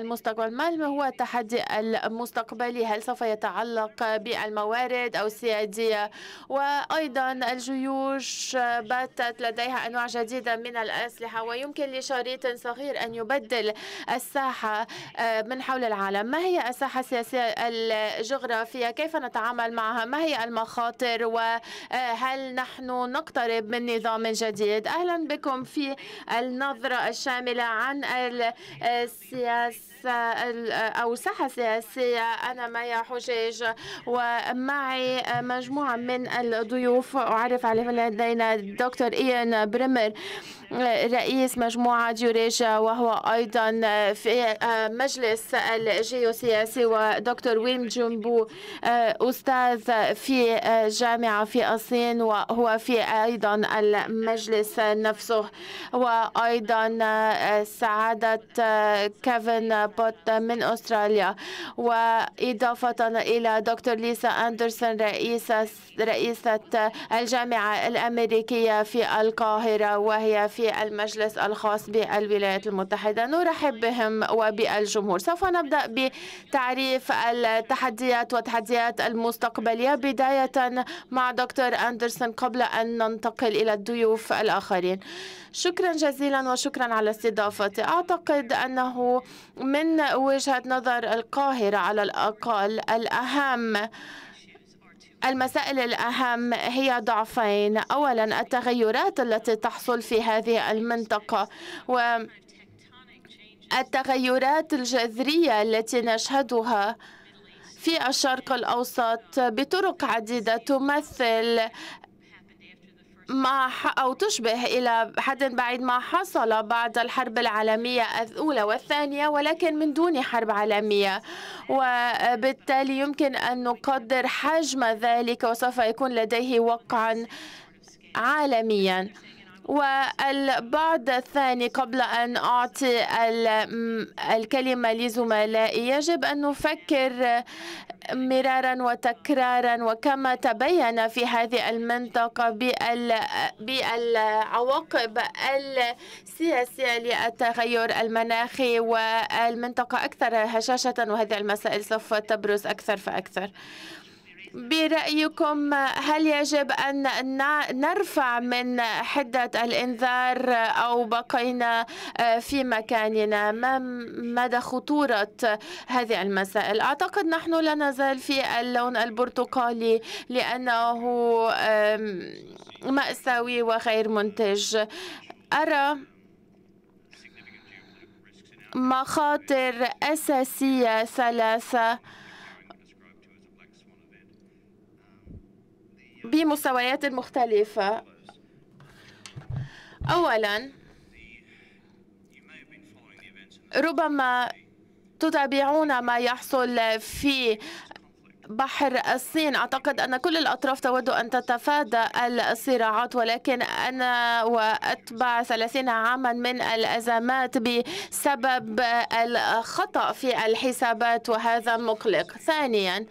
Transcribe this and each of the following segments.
المستقبل ما هو التحدي المستقبلي هل سوف يتعلق بالموارد أو السيادية وأيضا الجيوش باتت لديها أنواع جديدة من الأسلحة ويمكن لشريط صغير أن يبدل الساحة آه، من حول العالم ما هي الساحة السياسية الجغرافية كيف نتعامل معها ما هي المخاطر وهل نحن نقترب من نظام جديد أهلا بكم في النظرة الشاملة عن السياسة أو الساحة السياسية أنا مايا حجاج ومعي مجموعة من الضيوف أعرف عليهم لدينا الدكتور إيان برمر رئيس مجموعة ديوريجا وهو أيضا في آه، مجلس الجيوسياسي ودكتور ويم جونبو آه، أستاذ في آه، جامعة في الصين وهو في أيضا المجلس نفسه وأيضا سعادة كيفن بوت من أستراليا وإضافة إلى دكتور ليسا أندرسون رئيسة رئيسة الجامعة الأمريكية في القاهرة وهي في في المجلس الخاص بالولايات المتحدة نرحب بهم وبالجمهور سوف نبدأ بتعريف التحديات وتحديات المستقبلية بداية مع دكتور أندرسون قبل أن ننتقل إلى الضيوف الآخرين شكرا جزيلا وشكرا على استضافتي أعتقد أنه من وجهة نظر القاهرة على الأقل الأهم المسائل الأهم هي ضعفين أولا التغيرات التي تحصل في هذه المنطقة و التغيرات الجذرية التي نشهدها في الشرق الأوسط بطرق عديدة تمثل ما أو تشبه إلى حد بعيد ما حصل بعد الحرب العالمية الأولى والثانية ولكن من دون حرب عالمية وبالتالي يمكن أن نقدر حجم ذلك وسوف يكون لديه وقعا عالميا والبعد الثاني قبل أن أعطي الكلمة لزملائي يجب أن نفكر مرارا وتكرارا وكما تبين في هذه المنطقة بالعواقب السياسية للتغير المناخي والمنطقة أكثر هشاشة وهذه المسائل سوف تبرز أكثر فأكثر برأيكم هل يجب أن نرفع من حدة الإنذار أو بقينا آه، في مكاننا ما مدى خطورة هذه المسائل أعتقد نحن لا نزال في اللون البرتقالي لأنه مأساوي وغير منتج أرى مخاطر أساسية ثلاثة بمستويات مختلفة أولا ربما تتابعون ما يحصل في بحر الصين أعتقد أن كل الأطراف تود أن تتفادى الصراعات ولكن أنا وأتبع 30 عاما من الأزمات بسبب الخطأ في الحسابات وهذا مقلق ثانيا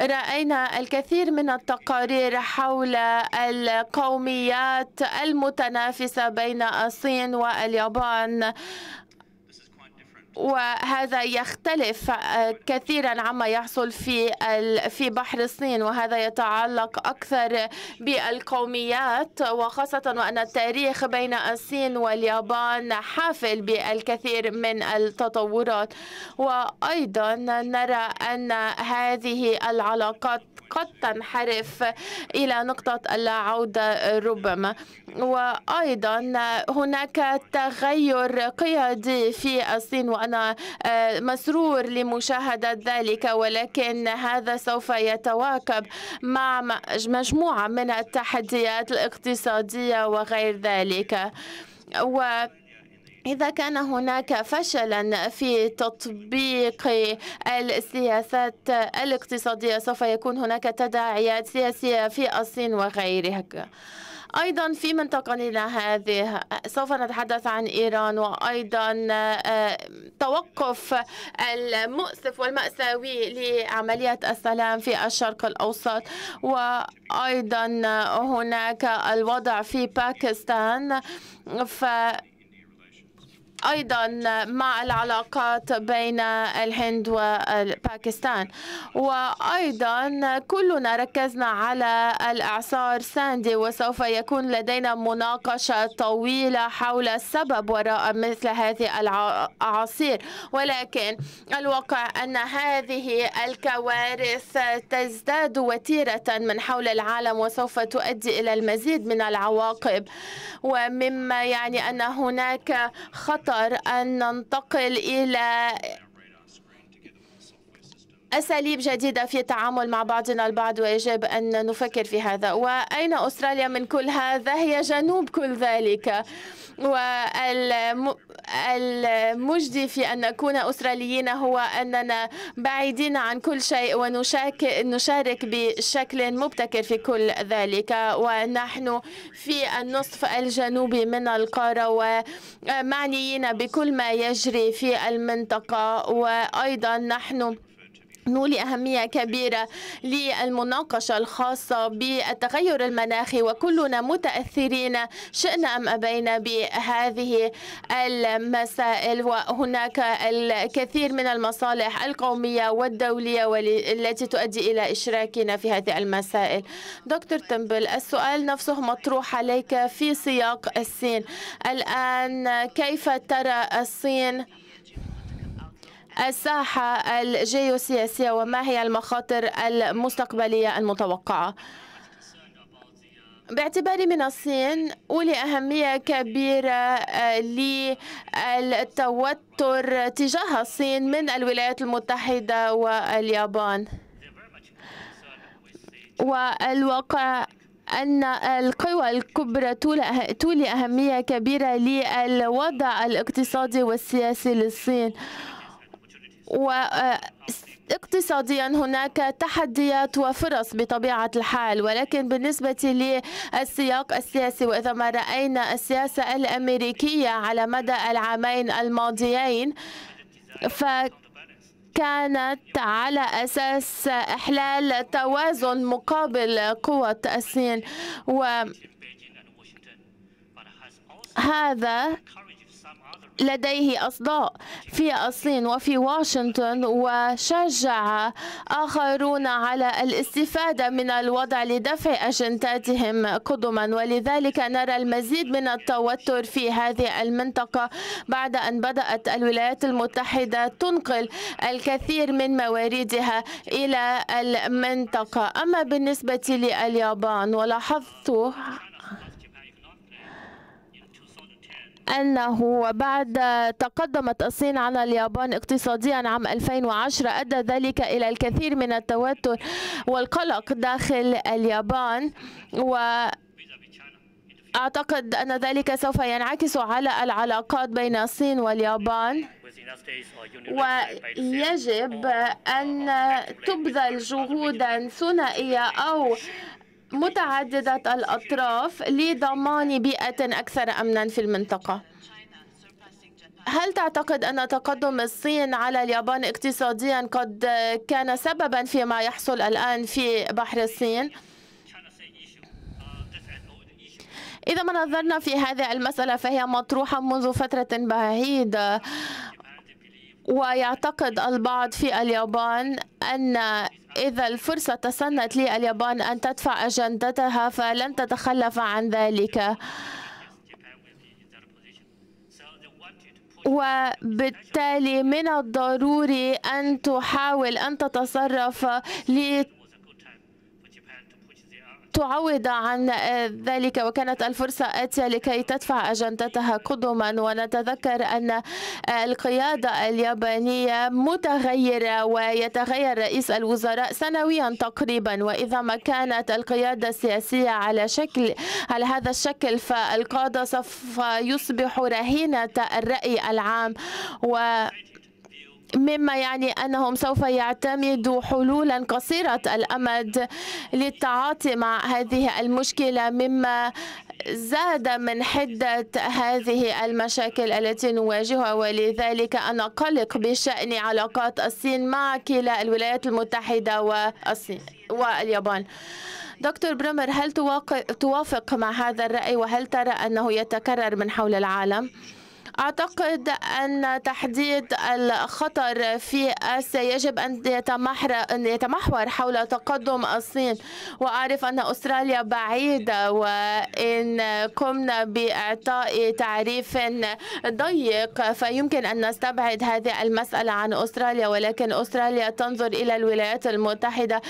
رأينا الكثير من التقارير حول القوميات المتنافسة بين الصين واليابان وهذا يختلف آه، كثيرا عما يحصل في في بحر الصين وهذا يتعلق اكثر بالقوميات وخاصه وان التاريخ بين الصين واليابان حافل بالكثير من التطورات وايضا نرى ان هذه العلاقات قد تنحرف إلى نقطة العودة ربما وأيضا هناك تغير قيادي في الصين وأنا آه، مسرور لمشاهدة ذلك ولكن هذا سوف يتواكب مع مجموعة من التحديات الاقتصادية وغير ذلك و إذا كان هناك فشلا في تطبيق السياسات الاقتصادية سوف يكون هناك تداعيات سياسية في الصين وغيرها أيضا في منطقتنا هذه سوف نتحدث عن إيران وأيضا آه، توقف المؤسف والمأساوي لعملية السلام في الشرق الأوسط وأيضا هناك الوضع في باكستان ف أيضا مع العلاقات بين الهند وباكستان وأيضا كلنا ركزنا على الإعصار ساندي وسوف يكون لدينا مناقشة طويلة حول السبب وراء مثل هذه الأعاصير ولكن الواقع أن هذه الكوارث تزداد وتيرة من حول العالم وسوف تؤدي إلى المزيد من العواقب ومما يعني أن هناك خطر أكثر أن ننتقل إلى أساليب جديدة في التعامل مع بعضنا البعض ويجب أن نفكر في هذا وأين أستراليا من كل هذا هي جنوب كل ذلك والم... المجدي في أن نكون أستراليين هو أننا بعيدين عن كل شيء ونشارك بشكل مبتكر في كل ذلك ونحن في النصف الجنوبي من القارة ومعنيين بكل ما يجري في المنطقة وأيضا نحن نولي أهمية كبيرة للمناقشة الخاصة بالتغير المناخي وكلنا متأثرين شئنا أم أبينا بهذه المسائل وهناك الكثير من المصالح القومية والدولية التي تؤدي إلى إشراكنا في هذه المسائل دكتور تمبل السؤال نفسه مطروح عليك في سياق الصين الآن كيف ترى الصين الساحة الجيوسياسية وما هي المخاطر المستقبلية المتوقعة باعتباري من الصين ولأهمية كبيرة آه، للتوتر تجاه الصين من الولايات المتحدة واليابان والواقع أن القوى الكبرى تولي أه-، أهمية كبيرة للوضع الاقتصادي والسياسي للصين واقتصاديا آه، هناك تحديات وفرص بطبيعة الحال ولكن بالنسبة للسياق السياسي وإذا ما رأينا السياسة الأمريكية على مدى العامين الماضيين ف كانت على أساس إحلال توازن مقابل قوة الصين وهذا لديه أصداء في أصلين وفي واشنطن وشجع آخرون على الاستفادة من الوضع لدفع أجنداتهم قدما ولذلك نرى المزيد من التوتر في هذه المنطقة بعد أن بدأت الولايات المتحدة تنقل الكثير من مواردها إلى المنطقة أما بالنسبة لليابان ولاحظت أنه بعد تقدمت الصين على اليابان اقتصاديا عام 2010 أدى ذلك إلى الكثير من التوتر والقلق داخل اليابان و أعتقد أن ذلك سوف ينعكس على العلاقات بين الصين واليابان ويجب أن تبذل جهودا ثنائية أو متعددة الأطراف لضمان بيئة أكثر أمنا في المنطقة هل تعتقد أن تقدم الصين على اليابان اقتصاديا قد كان سببا فيما يحصل الآن في بحر الصين؟ إذا ما نظرنا في هذه المسألة فهي مطروحة منذ فترة بعيدة ويعتقد البعض في اليابان أن إذا الفرصة تسنت لليابان أن تدفع أجندتها فلن تتخلف عن ذلك وبالتالي من الضروري أن تحاول أن تتصرف لت تعوض عن آه، ذلك وكانت الفرصة آتية لكي تدفع أجندتها قدما ونتذكر أن آه، القيادة اليابانية متغيرة ويتغير رئيس الوزراء سنويا تقريبا وإذا ما كانت القيادة السياسية على شكل على هذا الشكل فالقادة سوف يصبح رهينة الرأي العام و مما يعني أنهم سوف يعتمدوا حلولا قصيرة الأمد للتعاطي مع هذه المشكلة مما زاد من حدة هذه المشاكل التي نواجهها ولذلك أنا قلق بشأن علاقات الصين مع كلا الولايات المتحدة والصين واليابان دكتور برمر هل توافق مع هذا الرأي وهل ترى أنه يتكرر من حول العالم؟ أعتقد أن تحديد الخطر في آسيا يجب أن يتمحور حول تقدم الصين وأعرف أن أستراليا بعيدة وإن قمنا بإعطاء تعريف ضيق فيمكن أن نستبعد هذه المسألة عن أستراليا ولكن أستراليا تنظر إلى الولايات المتحدة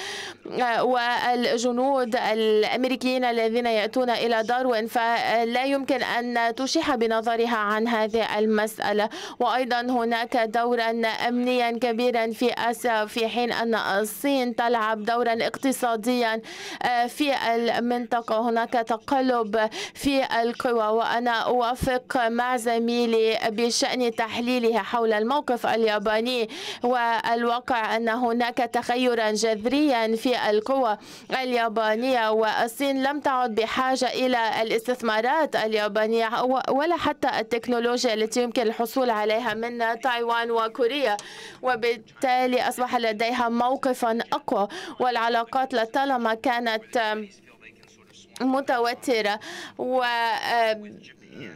آه، والجنود الأمريكيين الذين يأتون إلى داروين فلا يمكن أن تشيح بنظرها عن هذه هذه المسألة وأيضا هناك دورا أمنيا كبيرا في آسيا في حين أن الصين تلعب دورا اقتصاديا آه، في المنطقة هناك تقلب في القوى وأنا أوافق مع زميلي بشأن تحليله حول الموقف الياباني والواقع أن هناك تغيرا جذريا في القوى اليابانية والصين لم تعد بحاجة إلى الاستثمارات اليابانية ولا حتى التكنولوجيا النتائج التي يمكن الحصول عليها من تايوان وكوريا وبالتالي أصبح لديها موقفا أقوى والعلاقات لطالما كانت متوترة و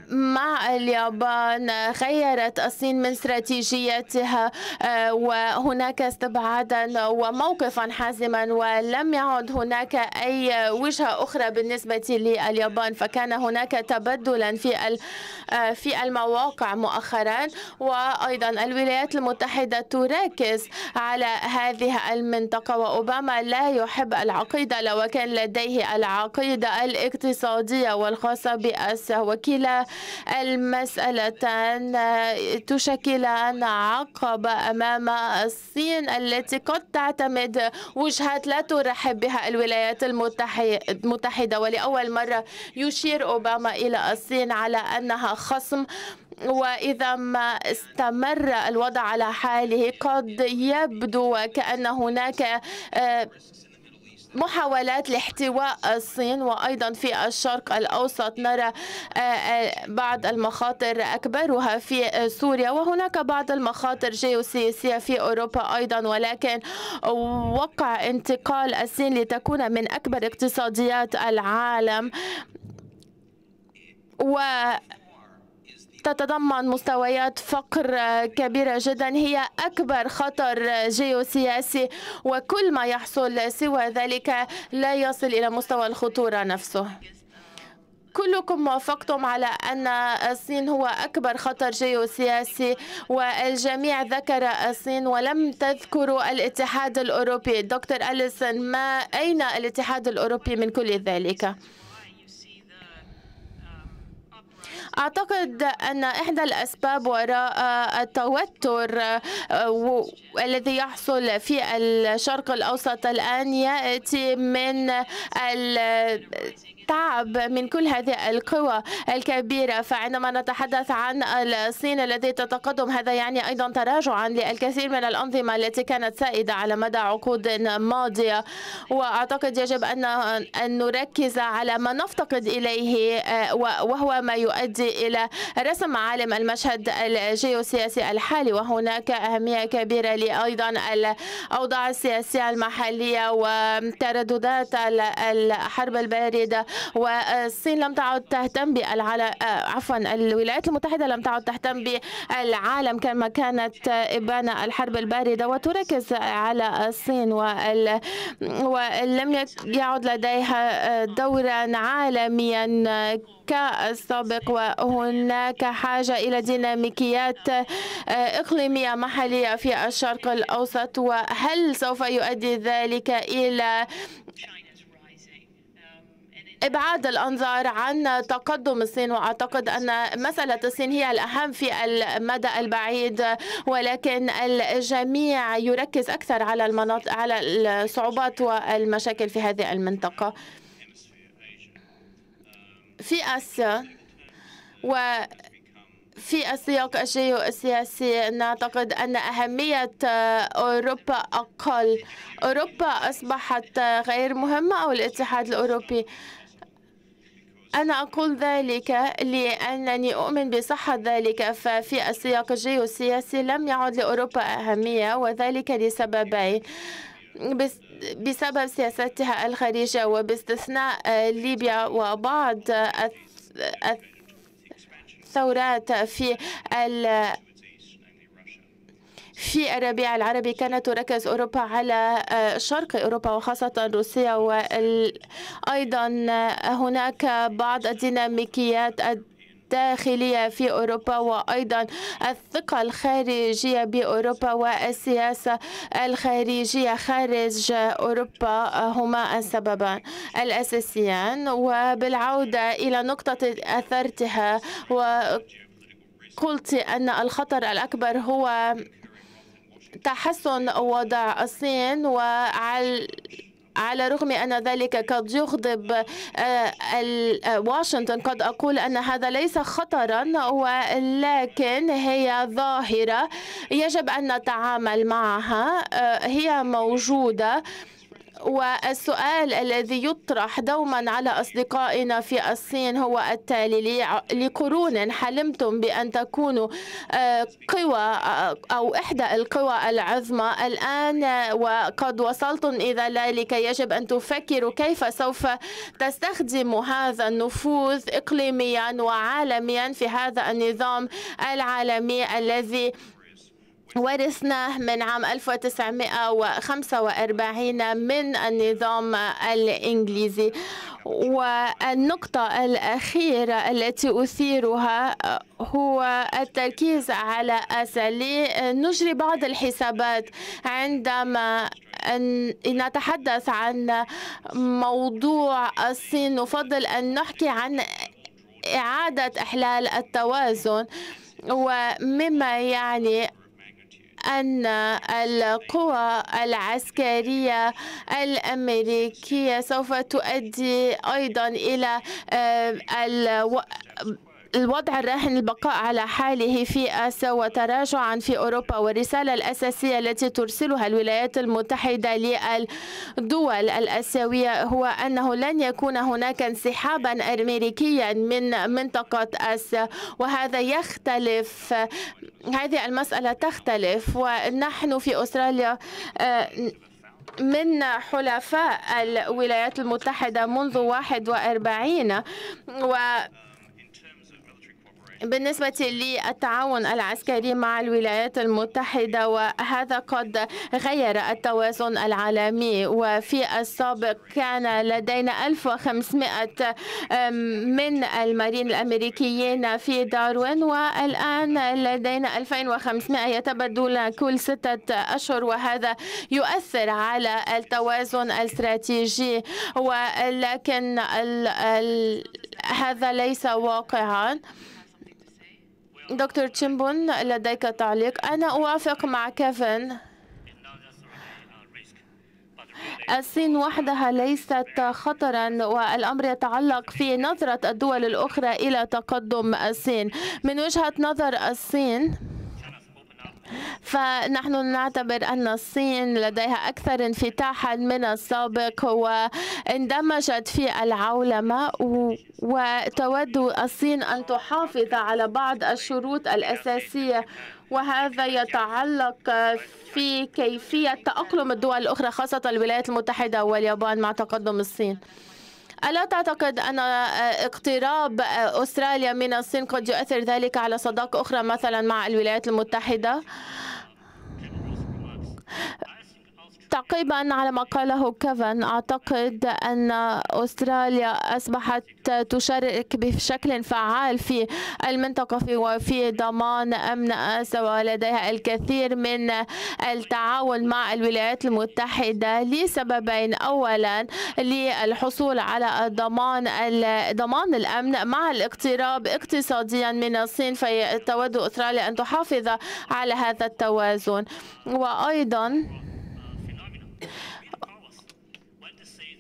مع اليابان غيرت الصين من استراتيجيتها آه، وهناك استبعادا وموقفا حازما ولم يعد هناك أي وجهة أخرى بالنسبة لليابان فكان هناك تبدلا في آه، في المواقع مؤخرا وأيضا الولايات المتحدة تركز على هذه المنطقة وأوباما لا يحب العقيدة لو كان لديه العقيدة الاقتصادية والخاصة بأسيا وكلا المسألتان تشكلان عقبة أمام الصين التي قد تعتمد وجهات لا ترحب بها الولايات المتحدة ولأول مرة يشير أوباما إلى الصين على أنها خصم وإذا ما استمر الوضع على حاله قد يبدو وكأن هناك آه، محاولات لاحتواء الصين وأيضا في الشرق الأوسط نرى آه، آه، بعض المخاطر أكبرها في سوريا وهناك بعض المخاطر جيوسياسية في أوروبا أيضا ولكن وقع انتقال الصين لتكون من أكبر اقتصاديات العالم و تتضمن مستويات فقر آه، كبيرة جدا هي أكبر خطر آه، جيوسياسي وكل ما يحصل سوى ذلك لا يصل إلى مستوى الخطورة نفسه كلكم وافقتم على أن الصين هو أكبر خطر جيوسياسي والجميع ذكر الصين ولم تذكروا الاتحاد الأوروبي دكتور أليسون ما أين الاتحاد الأوروبي من كل ذلك؟ أعتقد أن إحدى الأسباب وراء التوتر آه، الذي يحصل في الشرق الأوسط الآن يأتي من تعب من كل هذه القوى الكبيرة فعندما نتحدث عن الصين التي تتقدم هذا يعني أيضا تراجعا للكثير من الأنظمة التي كانت سائدة على مدى عقود ماضية وأعتقد يجب أن أن نركز على ما نفتقد إليه وهو ما يؤدي إلى رسم عالم المشهد الجيوسياسي الحالي وهناك أهمية كبيرة لأيضا الأوضاع السياسية المحلية وترددات الحرب الباردة والصين لم تعد تهتم بالعالم آه، عفوا الولايات المتحدة لم تعد تهتم بالعالم كما كانت إبان الحرب الباردة وتركز على الصين وال... ولم يعد لديها دورا عالميا كالسابق وهناك حاجة إلى ديناميكيات إقليمية محلية في الشرق الأوسط وهل سوف يؤدي ذلك إلى ابعاد الانظار عن تقدم الصين واعتقد ان مساله الصين هي الاهم في المدى البعيد ولكن الجميع يركز اكثر على المناطق على الصعوبات والمشاكل في هذه المنطقه في اسيا و في السياق الجيوسياسي نعتقد أن أهمية أوروبا أقل أوروبا أصبحت غير مهمة أو الاتحاد الأوروبي أنا أقول ذلك لأنني أؤمن بصحة ذلك ففي السياق الجيوسياسي لم يعد لأوروبا أهمية وذلك لسببين بسبب سياستها الخارجية وباستثناء ليبيا وبعض الثورات في في الربيع العربي كانت تركز أوروبا على آه، شرق أوروبا وخاصة روسيا وأيضا آه، هناك بعض الديناميكيات الداخلية في أوروبا وأيضا الثقة الخارجية بأوروبا والسياسة الخارجية خارج أوروبا آه، هما السببان الأساسيان وبالعودة إلى نقطة أثرتها وقلت أن الخطر الأكبر هو تحسن وضع الصين وعلى على الرغم أن ذلك قد يغضب آه، واشنطن قد أقول أن هذا ليس خطرا ولكن هي ظاهرة يجب أن نتعامل معها آه، هي موجودة والسؤال الذي يطرح دوما على أصدقائنا في الصين هو التالي لقرون حلمتم بأن تكونوا آه، قوى آه، أو إحدى القوى العظمى الآن وقد وصلتم إلى ذلك يجب أن تفكروا كيف سوف تستخدموا هذا النفوذ إقليميا وعالميا في هذا النظام العالمي الذي ورثناه من عام 1945 من النظام الإنجليزي والنقطة الأخيرة التي أثيرها هو التركيز على أساليب نجري بعض الحسابات عندما أن نتحدث عن موضوع الصين نفضل أن نحكي عن إعادة إحلال التوازن ومما يعني أن القوى العسكرية الأمريكية سوف تؤدي أيضا إلى آه، الوضع الراهن البقاء على حاله في آسيا وتراجعا في أوروبا والرسالة الأساسية التي ترسلها الولايات المتحدة للدول الآسيوية هو أنه لن يكون هناك انسحابا أمريكيا من منطقة آسيا وهذا يختلف هذه المسألة تختلف ونحن في أستراليا آه، من حلفاء الولايات المتحدة منذ 41 و بالنسبة للتعاون العسكري مع الولايات المتحدة وهذا قد غير التوازن العالمي وفي السابق كان لدينا 1500 من المارين الأمريكيين في داروين والآن لدينا 2500 يتبدل كل ستة أشهر وهذا يؤثر على التوازن الاستراتيجي ولكن ال ال هذا ليس واقعا دكتور تشيمبون لديك تعليق أنا أوافق مع كيفن الصين وحدها ليست خطرا والامر يتعلق في نظره الدول الاخرى الى تقدم الصين من وجهه نظر الصين فنحن نعتبر أن الصين لديها أكثر انفتاحا من السابق واندمجت في العولمة وتود الصين أن تحافظ على بعض الشروط الأساسية وهذا يتعلق في كيفية تأقلم الدول الأخرى خاصة الولايات المتحدة واليابان مع تقدم الصين ألا تعتقد أن آه، اقتراب آه، أستراليا من الصين قد يؤثر ذلك على صداقة أخرى مثلا مع الولايات المتحدة؟ تعقيبا على ما قاله كيفن أعتقد أن أستراليا أصبحت تشارك بشكل فعال في المنطقة وفي ضمان أمن اسيا ولديها الكثير من التعاون مع الولايات المتحدة لسببين أولا للحصول على الضمان ضمان الأمن مع الاقتراب اقتصاديا من الصين فتود أستراليا أن تحافظ على هذا التوازن وأيضا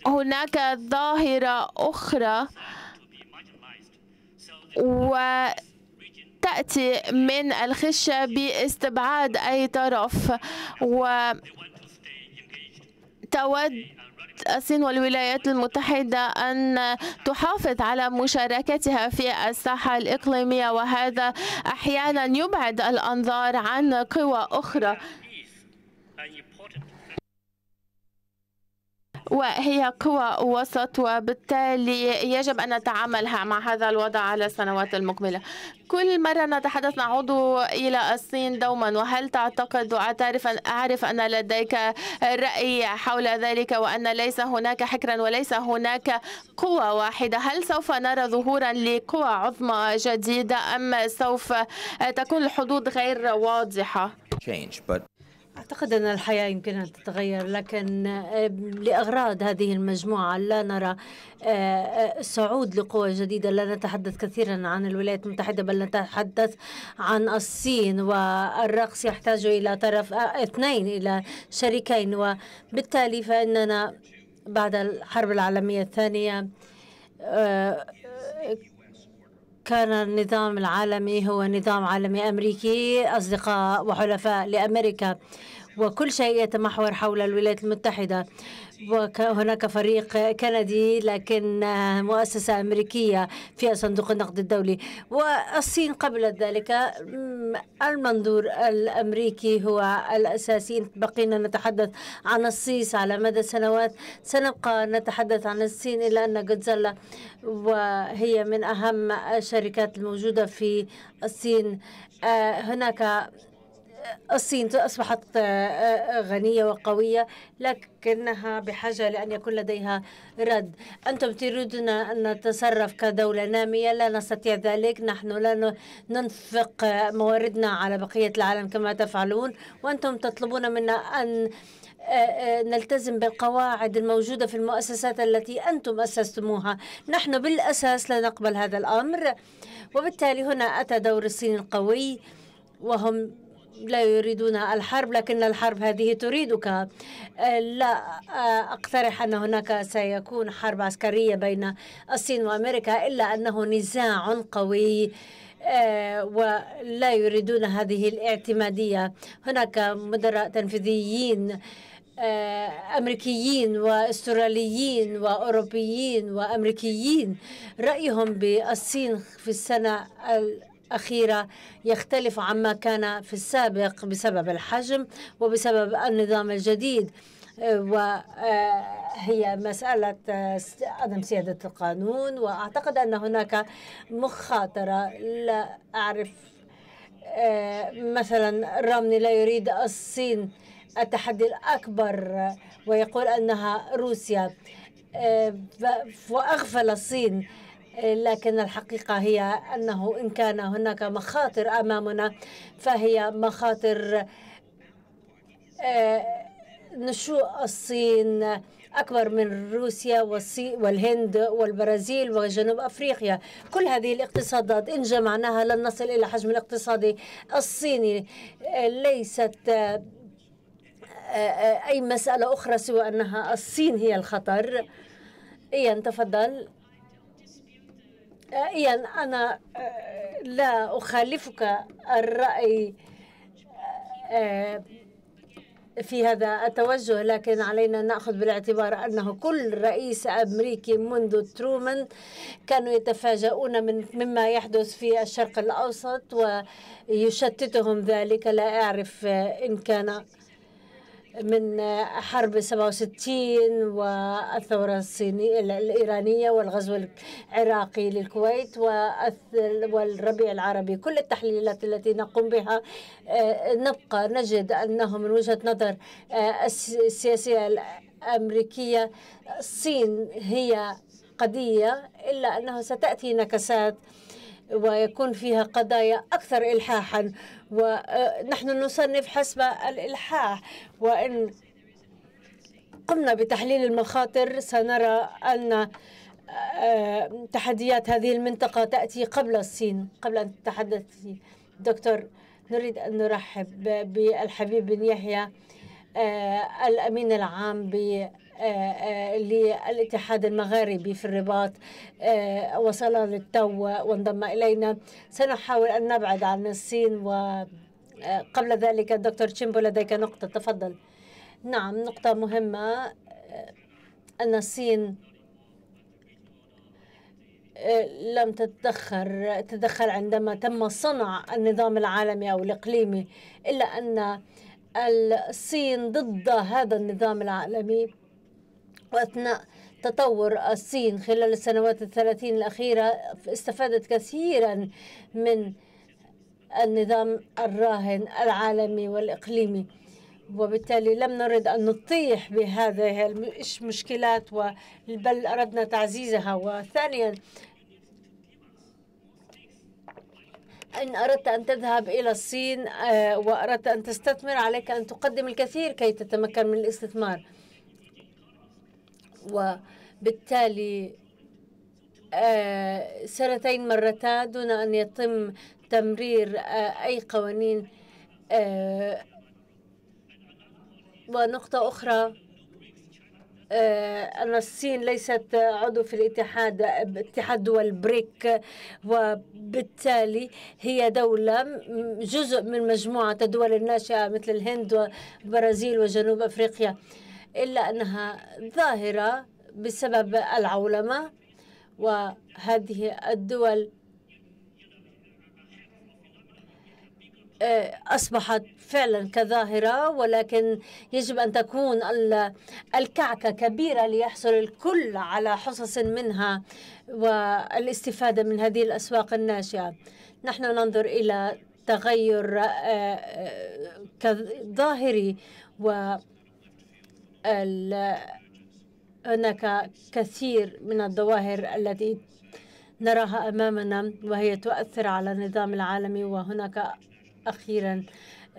هناك ظاهرة أخرى وتأتي من الخشة باستبعاد أي طرف وتود الصين والولايات المتحدة أن تحافظ على مشاركتها في الساحة الإقليمية وهذا أحيانا يبعد الأنظار عن قوى أخرى وهي قوى وسط وبالتالي يجب أن نتعامل مع هذا الوضع على السنوات المقبلة كل مرة نتحدث نعود إلى الصين دوما وهل تعتقد أعترف أعرف أن لديك رأي حول ذلك وأن ليس هناك حكرا وليس هناك قوة واحدة هل سوف نرى ظهورا لقوى عظمى جديدة أم سوف تكون الحدود غير واضحة أعتقد أن الحياة يمكن أن تتغير لكن آه، لأغراض هذه المجموعة لا نرى آه، آه، صعود لقوى جديدة لا نتحدث كثيرا عن الولايات المتحدة بل نتحدث عن الصين والرقص يحتاج إلى طرف اثنين إلى شريكين وبالتالي فإننا بعد الحرب العالمية الثانية كان النظام العالمي هو نظام عالمي أمريكي أصدقاء وحلفاء لأمريكا وكل شيء يتمحور حول الولايات المتحدة وهناك فريق كندي لكن مؤسسة أمريكية في صندوق النقد الدولي والصين قبل ذلك المنظور الأمريكي هو الأساسي بقينا نتحدث عن الصيص على مدى سنوات سنبقى نتحدث عن الصين إلا أن جودزيلا وهي من أهم الشركات الموجودة في الصين آه، هناك الصين أصبحت آه، آه، غنية وقوية لكنها بحاجة لأن يكون لديها رد أنتم تريدون أن نتصرف كدولة نامية لا نستطيع ذلك نحن لا ننفق مواردنا على بقية العالم كما تفعلون وأنتم تطلبون منا أن آه، نلتزم بالقواعد الموجودة في المؤسسات التي أنتم أسستموها نحن بالأساس لا نقبل هذا الأمر وبالتالي هنا أتى دور الصين القوي وهم لا يريدون الحرب لكن الحرب هذه تريدك آه، لا آه، أقترح أن هناك سيكون حرب عسكرية بين الصين وأمريكا إلا أنه نزاع قوي آه، ولا يريدون هذه الاعتمادية هناك مدراء تنفيذيين أمريكيين وأستراليين وأوروبيين وأمريكيين رأيهم بالصين في السنة أخيرة يختلف عما كان في السابق بسبب الحجم وبسبب النظام الجديد وهي آه، مسألة آه، عدم سيادة القانون وأعتقد أن هناك مخاطرة لا أعرف آه، مثلا رامني لا يريد الصين التحدي الأكبر ويقول أنها روسيا وأغفل الصين لكن الحقيقة هي أنه إن كان هناك مخاطر أمامنا فهي مخاطر آه، نشوء الصين أكبر من روسيا والهند والبرازيل وجنوب أفريقيا كل هذه الاقتصادات إن جمعناها لن نصل إلى حجم الاقتصادي الصيني آه، ليست آه، أي مسألة أخرى سوى أنها الصين هي الخطر إيان تفضل إذا أنا آه، لا أخالفك الرأي آه، في هذا التوجه لكن علينا ناخذ بالاعتبار انه كل رئيس امريكي منذ ترومان كانوا يتفاجؤون من مما يحدث في الشرق الاوسط ويشتتهم ذلك لا اعرف آه، ان كان من حرب 67 والثورة الصينية الإيرانية والغزو العراقي للكويت والربيع العربي كل التحليلات التي نقوم بها آه، نبقى نجد أنه من وجهة نظر آه، السياسية الأمريكية الصين هي قضية إلا أنه ستأتي نكسات ويكون فيها قضايا أكثر إلحاحا ونحن آه، نصنف حسب الإلحاح وإن قمنا بتحليل المخاطر سنرى أن آه، تحديات هذه المنطقة تأتي قبل الصين قبل أن تتحدث دكتور نريد أن نرحب بالحبيب بن يحيى آه، الأمين العام ب آه، آه، للاتحاد المغاربي في الرباط آه، وصل للتو وانضم إلينا سنحاول أن نبعد عن الصين وقبل ذلك دكتور تشيمبو لديك نقطة تفضل نعم نقطة مهمة أن الصين لم تتدخل تدخل عندما تم صنع النظام العالمي أو الإقليمي إلا أن الصين ضد هذا النظام العالمي وأثناء تطور الصين خلال السنوات الثلاثين الأخيرة استفادت كثيرا من النظام الراهن العالمي والإقليمي وبالتالي لم نرد أن نطيح بهذه المشكلات بل أردنا تعزيزها وثانيا إن أردت أن تذهب إلى الصين آه، وأردت أن تستثمر عليك أن تقدم الكثير كي تتمكن من الاستثمار وبالتالي آه، سنتين مرتا دون أن يتم تمرير آه، أي قوانين آه، ونقطة أخرى أن الصين ليست عضو في الاتحاد اتحاد دول بريك وبالتالي هي دولة جزء من مجموعة الدول الناشئة مثل الهند والبرازيل وجنوب أفريقيا إلا أنها ظاهرة بسبب العولمة وهذه الدول آه، أصبحت فعلا كظاهرة ولكن يجب أن تكون الكعكة كبيرة ليحصل الكل على حصص منها والاستفادة من هذه الأسواق الناشئة نحن ننظر إلى تغير آه، آه، ظاهري و هناك كثير من الظواهر التي نراها أمامنا وهي تؤثر على النظام العالمي وهناك أخيرا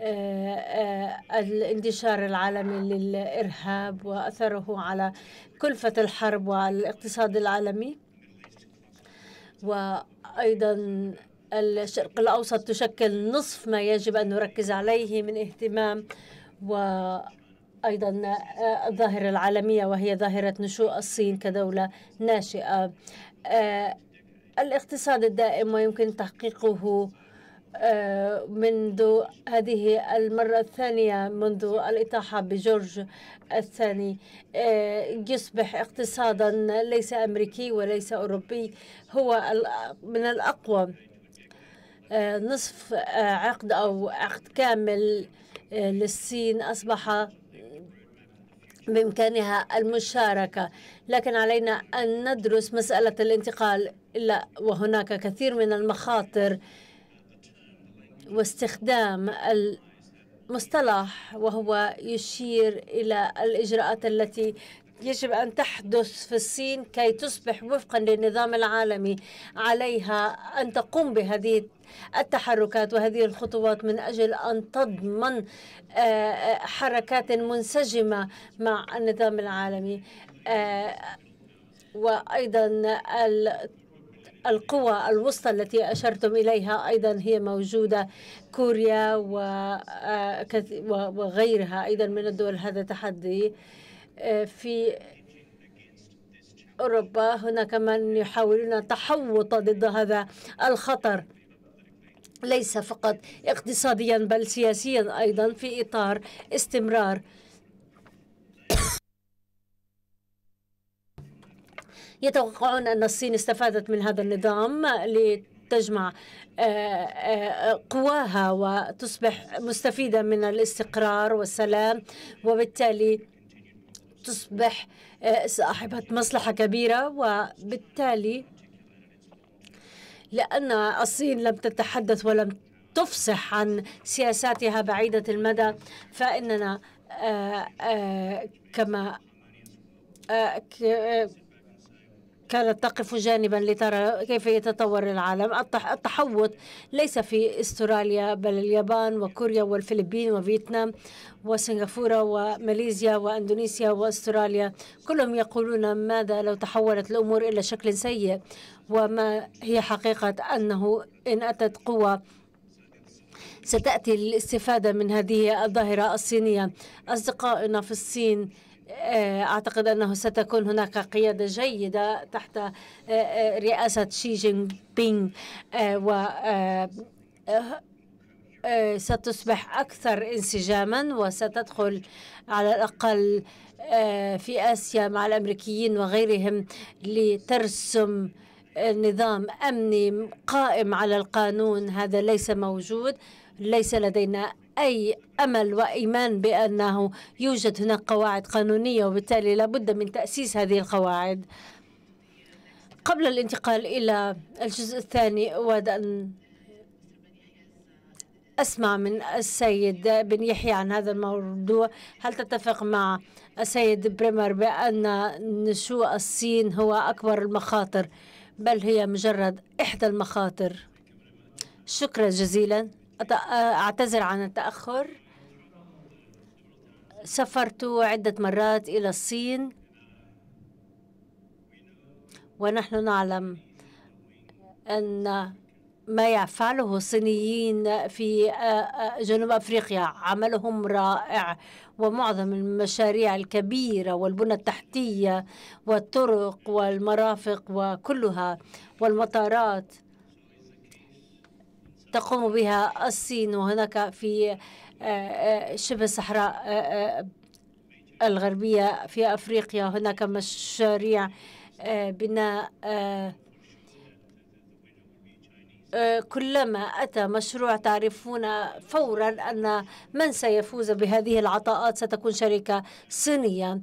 آه، آه، الانتشار العالمي للإرهاب وأثره على كلفة الحرب والاقتصاد العالمي وأيضا الشرق الأوسط تشكل نصف ما يجب أن نركز عليه من اهتمام و أيضا الظاهرة آه، العالمية وهي ظاهرة نشوء الصين كدولة ناشئة آه، الاقتصاد الدائم ويمكن تحقيقه آه، منذ هذه المرة الثانية منذ الإطاحة بجورج الثاني يصبح اقتصادا ليس أمريكي وليس أوروبي هو من الأقوى نصف عقد أو عقد كامل للصين أصبح بإمكانها المشاركة لكن علينا أن ندرس مسألة الانتقال إلا وهناك كثير من المخاطر واستخدام المصطلح وهو يشير إلى الإجراءات التي يجب أن تحدث في الصين كي تصبح وفقا للنظام العالمي عليها أن تقوم بهذه التحركات وهذه الخطوات من أجل أن تضمن آه، آه، حركات منسجمة مع النظام العالمي آه، وأيضا القوى الوسطى التي أشرتم إليها أيضا هي موجودة كوريا وغيرها أيضا من الدول هذا تحدي في أوروبا هناك من يحاولون التحوط ضد هذا الخطر ليس فقط اقتصاديا بل سياسيا أيضا في إطار استمرار يتوقعون أن الصين استفادت من هذا النظام لتجمع آه، آه، قواها وتصبح مستفيدة من الاستقرار والسلام وبالتالي تصبح آه، صاحبة مصلحة كبيرة وبالتالي لأن الصين لم تتحدث ولم تفصح عن سياساتها بعيدة المدى فإننا آه، آه، كما آه، كانت تقف جانبا لترى كيف يتطور العالم التحوط ليس في استراليا بل اليابان وكوريا والفلبين وفيتنام وسنغافورة وماليزيا وأندونيسيا وأستراليا كلهم يقولون ماذا لو تحولت الأمور إلى شكل سيء وما هي حقيقة أنه إن أتت قوة ستأتي الاستفادة من هذه الظاهرة الصينية أصدقائنا في الصين آه، أعتقد أنه ستكون هناك قيادة جيدة تحت آه، آه، رئاسة شي جين بينغ و ستصبح أكثر انسجاما وستدخل على الأقل في آسيا مع الأمريكيين وغيرهم لترسم نظام أمني قائم على القانون هذا ليس موجود ليس لدينا أي أمل وإيمان بأنه يوجد هناك قواعد قانونية وبالتالي لابد من تأسيس هذه القواعد قبل الانتقال إلى الجزء الثاني أود أن أسمع من السيد بن يحيى عن هذا الموضوع هل تتفق مع السيد بريمر بأن نشوء الصين هو أكبر المخاطر بل هي مجرد إحدى المخاطر شكرا جزيلا أعتذر عن التأخر سافرت عدة مرات إلى الصين ونحن نعلم أن ما يفعله الصينيين في جنوب أفريقيا عملهم رائع ومعظم المشاريع الكبيرة والبنى التحتية والطرق والمرافق وكلها والمطارات تقوم بها الصين وهناك في آه، آه، شبه الصحراء آه، الغربية في أفريقيا هناك مشاريع بناء كلما أتى مشروع تعرفون فورا أن من سيفوز بهذه العطاءات ستكون شركة صينية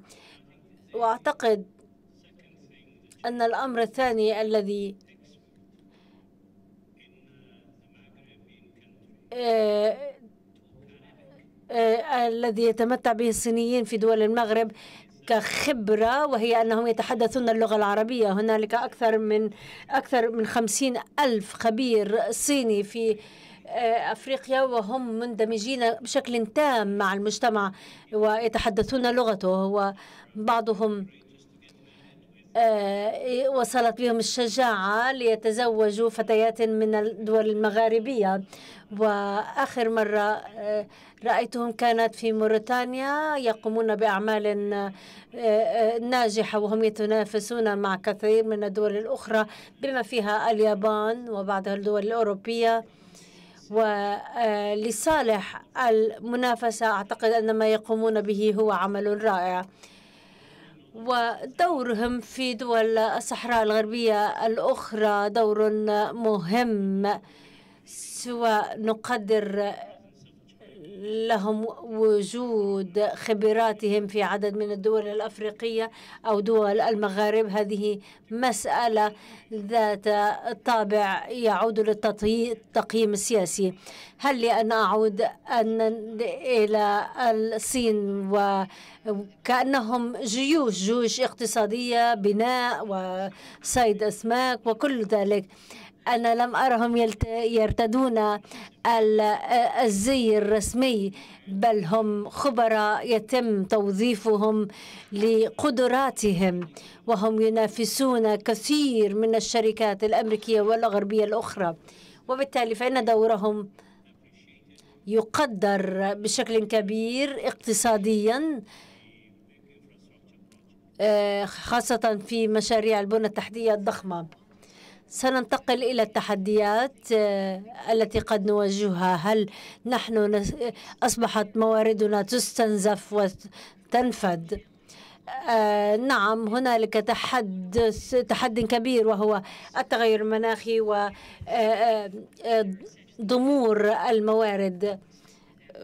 وأعتقد أن الأمر الثاني الذي آه، آه، الذي يتمتع به الصينيين في دول المغرب كخبرة وهي أنهم يتحدثون اللغة العربية هنالك أكثر من أكثر من خمسين ألف خبير صيني في آه، أفريقيا وهم مندمجين بشكل تام مع المجتمع ويتحدثون لغته وبعضهم آه، إيه، وصلت بهم الشجاعة ليتزوجوا فتيات من الدول المغاربية وآخر مرة آه، رأيتهم كانت في موريتانيا يقومون بأعمال آه، ناجحة وهم يتنافسون مع كثير من الدول الأخرى بما فيها اليابان وبعض الدول الأوروبية ولصالح المنافسة أعتقد أن ما يقومون به هو عمل رائع ودورهم في دول الصحراء الغربية الأخرى دور مهم سواء نقدر لهم وجود خبراتهم في عدد من الدول الأفريقية أو دول المغارب هذه مسألة ذات طابع يعود للتقييم السياسي هل لي أن أعود أن إلى الصين وكأنهم جيوش جيوش اقتصادية بناء وصيد أسماك وكل ذلك أنا لم أرهم يرتدون الزي الرسمي بل هم خبراء يتم توظيفهم لقدراتهم وهم ينافسون كثير من الشركات الأمريكية والغربية الأخرى وبالتالي فإن دورهم يقدر بشكل كبير اقتصاديا آه، خاصة في مشاريع البنى التحتية الضخمة سننتقل إلى التحديات آه، التي قد نواجهها هل نحن أصبحت مواردنا تستنزف وتنفد آه، نعم هنالك تحدث تحد كبير وهو التغير المناخي وضمور آه، الموارد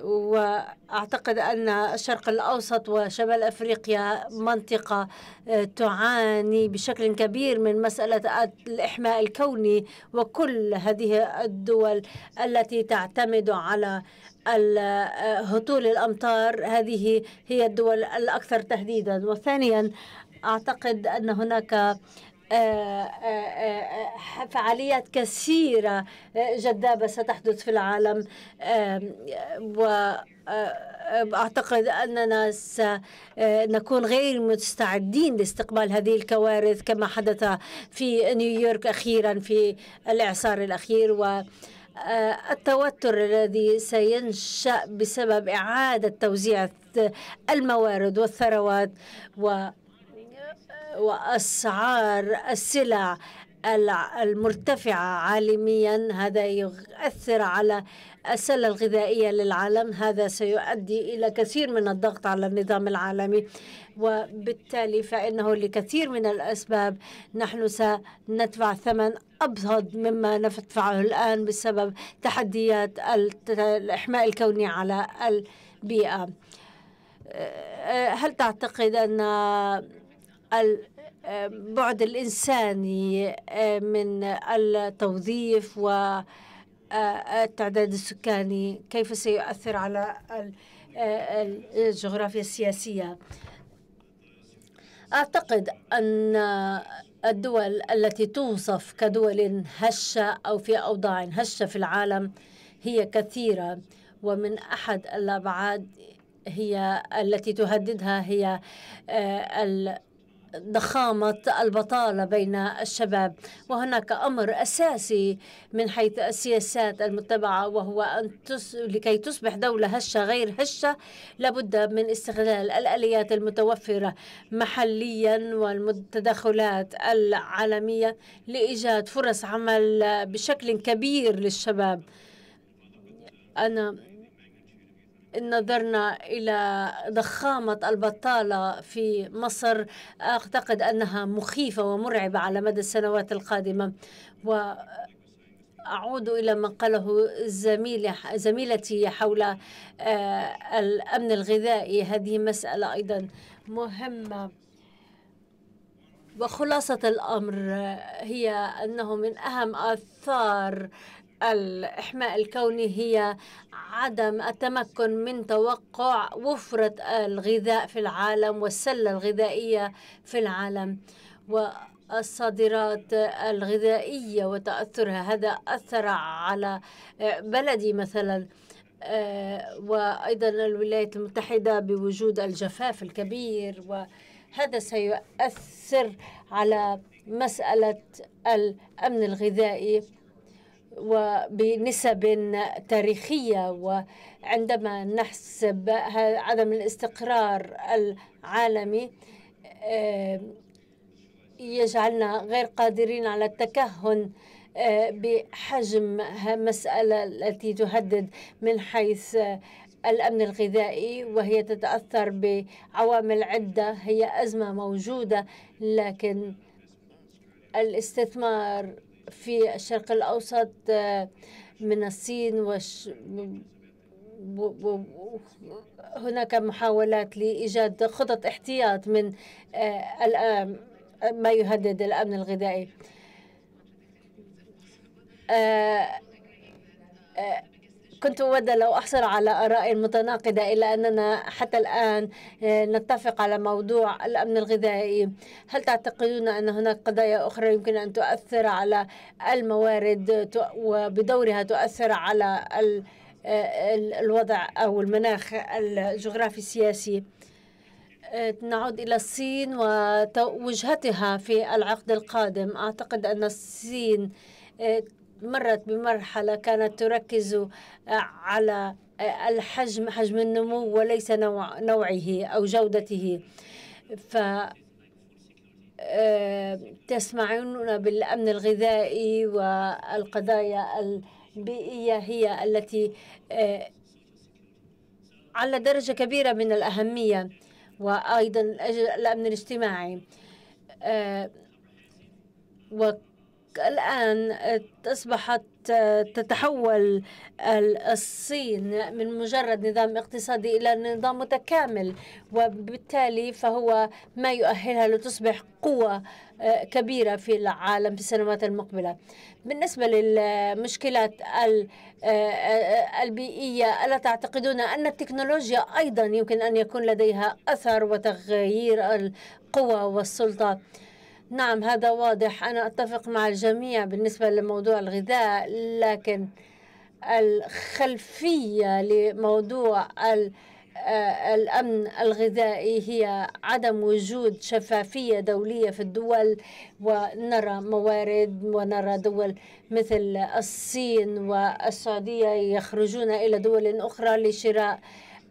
واعتقد ان الشرق الاوسط وشمال افريقيا منطقه آه، تعاني بشكل كبير من مساله الاحماء الكوني وكل هذه الدول التي تعتمد على آه، هطول الامطار هذه هي الدول الاكثر تهديدا وثانيا اعتقد ان هناك فعاليات كثيرة آه، جذابة ستحدث في العالم و آه، أعتقد أننا سنكون آه، غير مستعدين لاستقبال هذه الكوارث كما حدث في نيويورك أخيرا في الإعصار الأخير و التوتر الذي سينشأ بسبب إعادة توزيع الموارد والثروات و واسعار السلع المرتفعه عالميا هذا يؤثر على السله الغذائيه للعالم هذا سيؤدي الى كثير من الضغط على النظام العالمي وبالتالي فانه لكثير من الاسباب نحن سندفع ثمن ابهض مما ندفعه الان بسبب تحديات الاحماء الكوني على البيئه أه، هل تعتقد ان البعد الإنساني من التوظيف والتعداد السكاني كيف سيؤثر على الجغرافيا السياسية أعتقد أن الدول التي توصف كدول هشة أو في أوضاع هشة في العالم هي كثيرة ومن أحد الأبعاد هي التي تهددها هي ضخامة البطالة بين الشباب وهناك أمر أساسي من حيث السياسات المتبعة وهو أن تس... لكي تصبح دولة هشة غير هشة لابد من استغلال الآليات المتوفرة محليا والتدخلات العالمية لإيجاد فرص عمل بشكل كبير للشباب أنا إن نظرنا إلى ضخامة البطالة في مصر أعتقد أنها مخيفة ومرعبة على مدى السنوات القادمة و أعود إلى ما قاله زميلي زميلتي حول آه، الأمن الغذائي هذه مسألة أيضا مهمة وخلاصة الأمر آه، هي أنه من أهم آثار الإحماء الكوني هي عدم التمكن من توقع وفرة الغذاء في العالم والسلة الغذائية في العالم والصادرات الغذائية وتأثرها هذا أثر على بلدي مثلا آه، وأيضا الولايات المتحدة بوجود الجفاف الكبير وهذا سيؤثر على مسألة الأمن الغذائي وبنسب تاريخية وعندما نحسب عدم الاستقرار العالمي آه، يجعلنا غير قادرين على التكهن آه، بحجم مسألة التي تهدد من حيث الأمن الغذائي وهي تتأثر بعوامل عدة هي أزمة موجودة لكن الاستثمار في الشرق الأوسط آه، من الصين وش هناك محاولات لإيجاد خطط احتياط من آه، ما يهدد الأمن الغذائي آه، كنت أود لو أحصل على آراء متناقضة إلا أننا حتى الآن آه، نتفق على موضوع الأمن الغذائي هل تعتقدون أن هناك قضايا أخرى يمكن أن تؤثر على الموارد وبدورها تؤثر على آه، الوضع أو المناخ الجغرافي السياسي آه، نعود إلى الصين ووجهتها في العقد القادم أعتقد أن الصين مرت بمرحلة كانت تركز آه، على آه، الحجم حجم النمو وليس نوع نوعه أو جودته ف آه، تسمعون بالأمن الغذائي والقضايا البيئية هي التي على درجة كبيرة من الأهمية وأيضا الأمن الاجتماعي الآن آه، أصبحت آه، تتحول الصين من مجرد نظام اقتصادي إلى نظام متكامل وبالتالي فهو ما يؤهلها لتصبح قوة آه، كبيرة في العالم في السنوات المقبلة بالنسبة للمشكلات البيئية ألا تعتقدون أن التكنولوجيا أيضا يمكن أن يكون لديها أثر وتغيير القوى والسلطة نعم هذا واضح أنا أتفق مع الجميع بالنسبة لموضوع الغذاء لكن الخلفية لموضوع آه، الأمن الغذائي هي عدم وجود شفافية دولية في الدول ونرى موارد ونرى دول مثل الصين والسعودية يخرجون إلى دول أخرى لشراء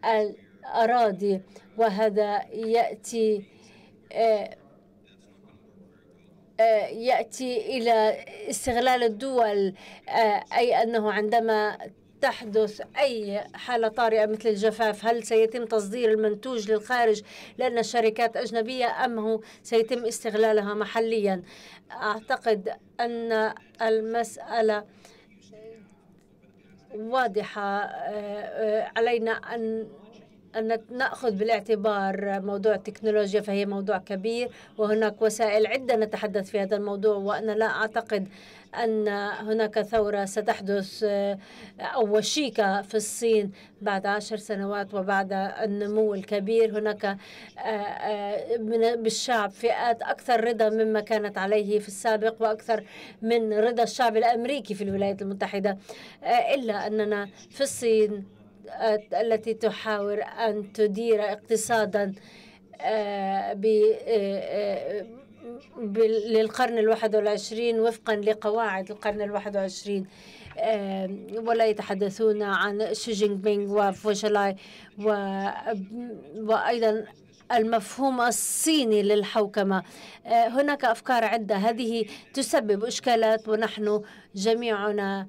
الأراضي وهذا يأتي آه، آه، يأتي إلى استغلال الدول آه، أي أنه عندما تحدث أي حالة طارئة مثل الجفاف هل سيتم تصدير المنتوج للخارج لأن الشركات أجنبية أم هو سيتم استغلالها محليا أعتقد أن المسألة واضحة آه، علينا أن أن نأخذ بالاعتبار موضوع التكنولوجيا فهي موضوع كبير وهناك وسائل عدة نتحدث في هذا الموضوع وأنا لا أعتقد أن هناك ثورة ستحدث آه، أو وشيكة في الصين بعد عشر سنوات وبعد النمو الكبير هناك آه، آه، بالشعب فئات أكثر رضا مما كانت عليه في السابق وأكثر من رضا الشعب الأمريكي في الولايات المتحدة إلا أننا في الصين التي تحاول أن تدير اقتصادا آه، آه، آه، للقرن الواحد والعشرين وفقا لقواعد القرن الواحد والعشرين ولا يتحدثون عن شي جين بينغ وفوشلاي وأيضا المفهوم الصيني للحوكمة هناك أفكار عدة هذه تسبب إشكالات ونحن جميعنا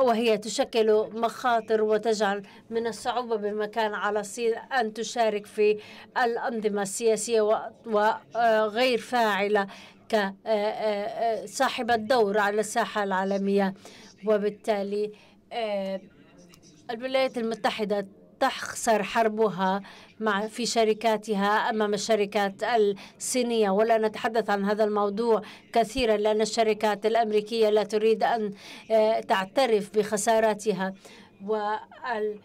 وهي تشكل مخاطر وتجعل من الصعوبة بمكان على الصين أن تشارك في الأنظمة السياسية وغير آه، فاعلة كصاحبة آه، آه، دور على الساحة العالمية وبالتالي الولايات المتحدة تخسر حربها مع في شركاتها أمام الشركات الصينية ولا نتحدث عن هذا الموضوع كثيرا لأن الشركات الأمريكية لا تريد أن آه، تعترف بخساراتها وال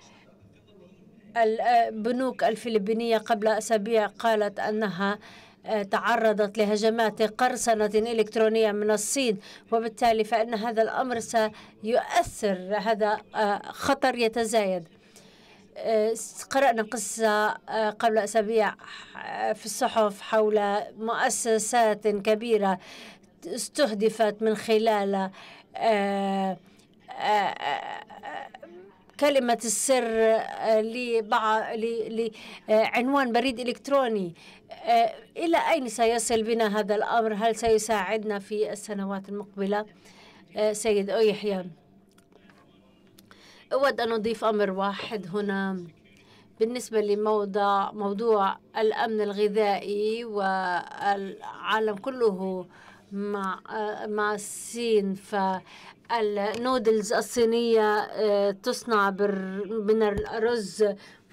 البنوك آه، الفلبينية قبل أسابيع قالت أنها آه، تعرضت لهجمات قرصنة إلكترونية من الصين وبالتالي فإن هذا الأمر سيؤثر هذا خطر يتزايد آه، قرأنا قصة آه، قبل أسابيع آه، في الصحف حول مؤسسات كبيرة استهدفت من خلال كلمة السر لبعض لعنوان بريد إلكتروني إلى أين سيصل بنا هذا الأمر هل سيساعدنا في السنوات المقبلة سيد أو يحيى أود أن أضيف أمر واحد هنا بالنسبة لموضع موضوع الأمن الغذائي والعالم كله مع مع الصين فالنودلز الصينية آه، تصنع من الأرز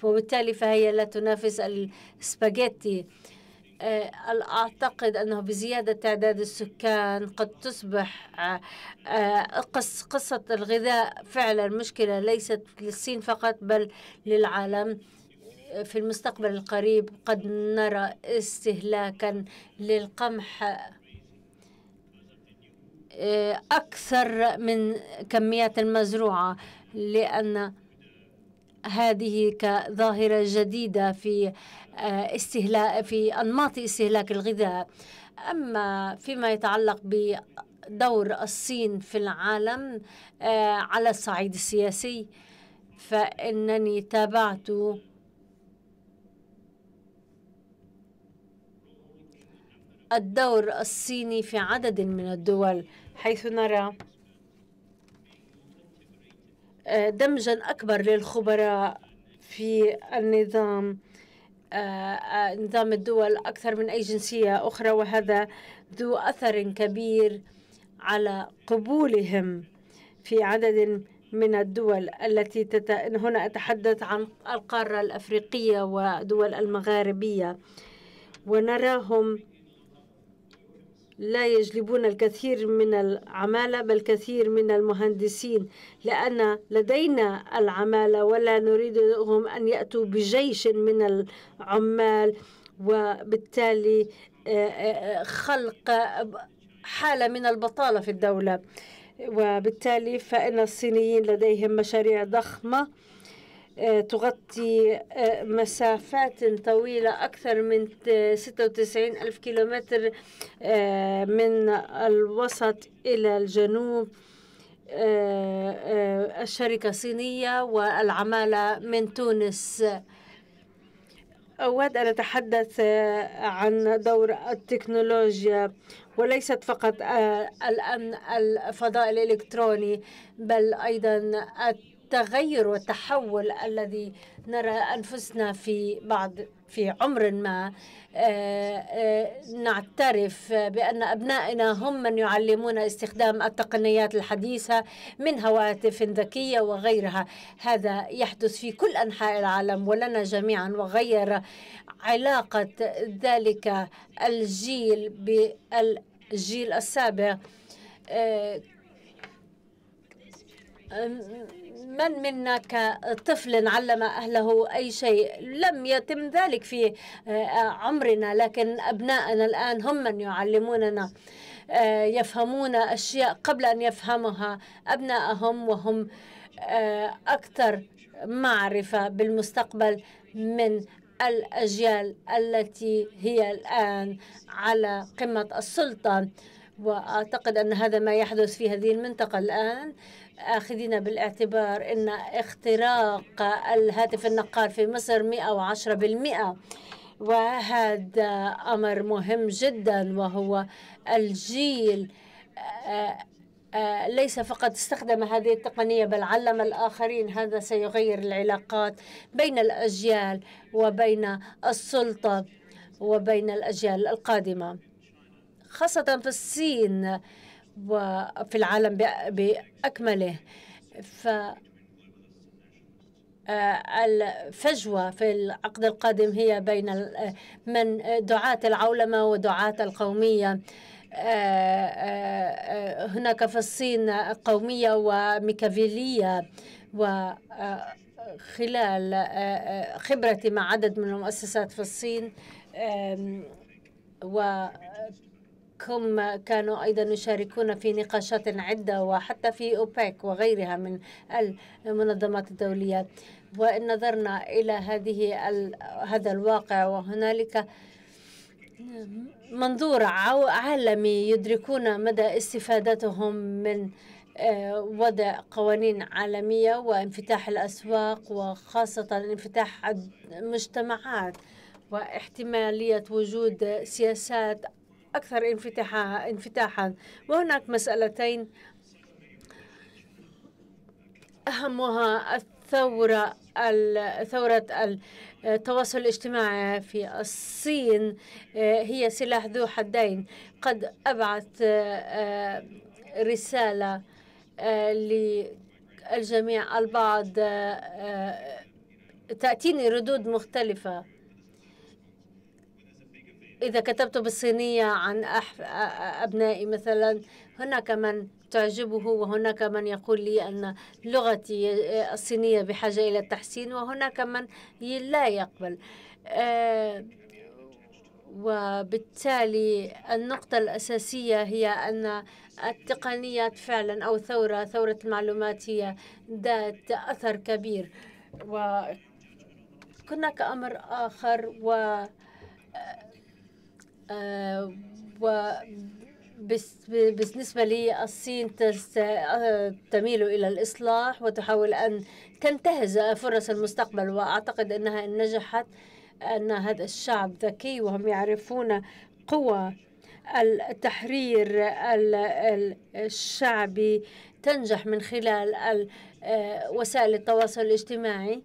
وبالتالي فهي لا تنافس السباجيتي آه، أعتقد أنه بزيادة تعداد السكان قد تصبح آه، آه، قصة الغذاء فعلا مشكلة ليست للصين فقط بل للعالم في المستقبل القريب قد نرى استهلاكا للقمح أكثر من كميات المزروعة لأن هذه كظاهرة جديدة في آه، استهلاك في أنماط استهلاك الغذاء أما فيما يتعلق بدور الصين في العالم آه، على الصعيد السياسي فإنني تابعت الدور الصيني في عدد من الدول حيث نرى آه، دمجا أكبر للخبراء في النظام آه، آه، نظام الدول أكثر من أي جنسية أخرى وهذا ذو أثر كبير على قبولهم في عدد من الدول التي تت... هنا أتحدث عن القارة الأفريقية ودول المغاربية ونراهم لا يجلبون الكثير من العمالة بل كثير من المهندسين لأن لدينا العمالة ولا نريدهم أن يأتوا بجيش من العمال وبالتالي آه، آه، خلق حالة من البطالة في الدولة وبالتالي فإن الصينيين لديهم مشاريع ضخمة آه، تغطي آه، مسافات طويلة أكثر من 96 ألف كيلومتر آه، من الوسط إلى الجنوب الشركة الصينية والعمالة من تونس أود أن أتحدث عن دور التكنولوجيا وليست فقط الأمن الفضاء الإلكتروني بل أيضا الت التغير والتحول الذي نرى أنفسنا في بعض في عمر ما آه، آه، نعترف بأن أبنائنا هم من يعلمون استخدام التقنيات الحديثة من هواتف ذكية وغيرها هذا يحدث في كل أنحاء العالم ولنا جميعا وغير علاقة ذلك الجيل بالجيل السابق آه، من منا كطفل علم أهله أي شيء لم يتم ذلك في آه، عمرنا لكن أبنائنا الآن هم من يعلموننا آه، يفهمون أشياء قبل أن يفهمها أبنائهم وهم آه، أكثر معرفة بالمستقبل من الأجيال التي هي الآن على قمة السلطة وأعتقد أن هذا ما يحدث في هذه المنطقة الآن آخذين بالاعتبار أن اختراق الهاتف النقال في مصر 110% وهذا أمر مهم جدا وهو الجيل آه، آه، ليس فقط استخدم هذه التقنية بل علم الآخرين هذا سيغير العلاقات بين الأجيال وبين السلطة وبين الأجيال القادمة خاصة في الصين وفي العالم بأكمله ف آه، الفجوة في العقد القادم هي بين من دعاة العولمة ودعاة القومية آه، آه، هناك في الصين قومية وميكافيلية وخلال خبرتي مع عدد من المؤسسات في الصين و هم كانوا أيضا يشاركون في نقاشات عدة وحتى في أوبيك وغيرها من المنظمات الدولية وإن نظرنا إلى هذه هذا الواقع وهنالك منظور عالمي يدركون مدى استفادتهم من آه، وضع قوانين عالمية وانفتاح الأسواق وخاصة انفتاح المجتمعات واحتمالية وجود سياسات أكثر انفتاحا وهناك مسألتين أهمها الثورة ثورة التواصل الاجتماعي في الصين آه، هي سلاح ذو حدين قد أبعث آه، آه، رسالة للجميع البعض تأتيني ردود مختلفة إذا كتبت بالصينية عن أبنائي مثلا هناك من تعجبه وهناك من يقول لي أن لغتي الصينية بحاجة إلى التحسين وهناك من لا يقبل آه، وبالتالي النقطة الأساسية هي أن التقنيات فعلا أو ثورة ثورة المعلومات هي ذات أثر كبير وهناك أمر آخر و آه، آه، و بالنسبة للصين تميل إلى الإصلاح وتحاول أن تنتهز فرص المستقبل وأعتقد أنها إن نجحت أن هذا الشعب ذكي وهم يعرفون قوة التحرير الشعبي تنجح من خلال آه، وسائل التواصل الاجتماعي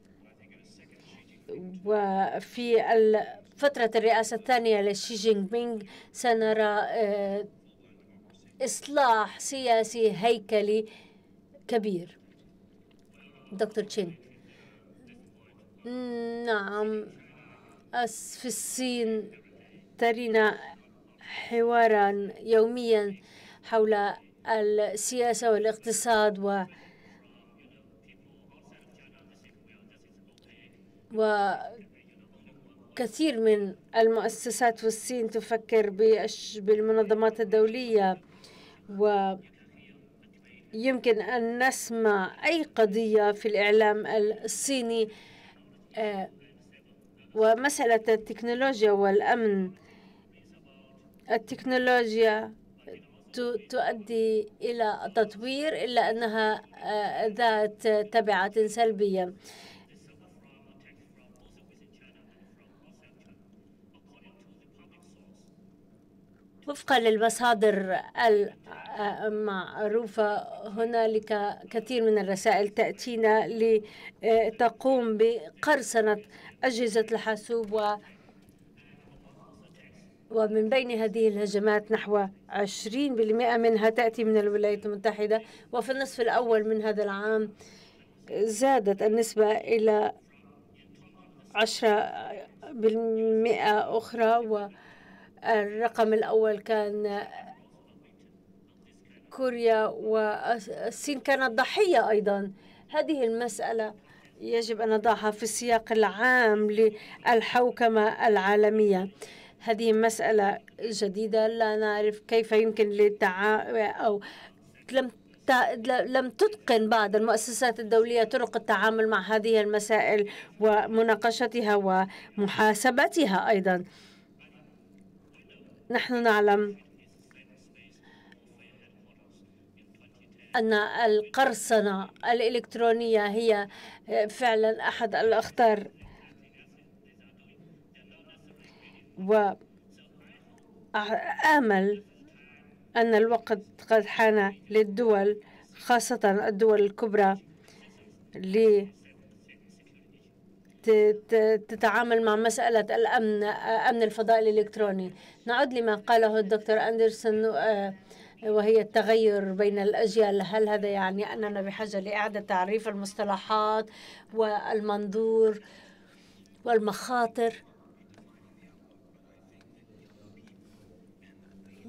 وفي فترة الرئاسة الثانية لشي جين بينغ سنرى آه، إصلاح سياسي هيكلي كبير دكتور تشين نعم في الصين ترينا حوارا يوميا حول السياسة والاقتصاد و كثير من المؤسسات في الصين تفكر بالمنظمات الدولية ويمكن أن نسمع أي قضية في الإعلام الصيني آه، ومسألة التكنولوجيا والأمن التكنولوجيا تؤدي إلى تطوير إلا أنها آه، ذات تبعات سلبية وفقا للمصادر المعروفة هنالك كثير من الرسائل تأتينا لتقوم بقرصنة أجهزة الحاسوب و ومن بين هذه الهجمات نحو 20% منها تأتي من الولايات المتحدة وفي النصف الأول من هذا العام زادت النسبة إلى 10% أخرى و الرقم الأول كان كوريا والصين كانت ضحية أيضا هذه المسألة يجب أن نضعها في السياق العام للحوكمة العالمية هذه مسألة جديدة لا نعرف كيف يمكن للتعا أو لم لم تتقن بعض المؤسسات الدولية طرق التعامل مع هذه المسائل ومناقشتها ومحاسبتها أيضا نحن نعلم أن القرصنة الإلكترونية هي فعلا أحد الأخطار وآمل أن الوقت قد حان للدول خاصة الدول الكبرى تتعامل مع مسألة الأمن أمن الفضاء الإلكتروني نعود لما قاله الدكتور أندرسون آه، وهي التغير بين الأجيال هل هذا يعني أننا بحاجة لإعادة تعريف المصطلحات والمنظور والمخاطر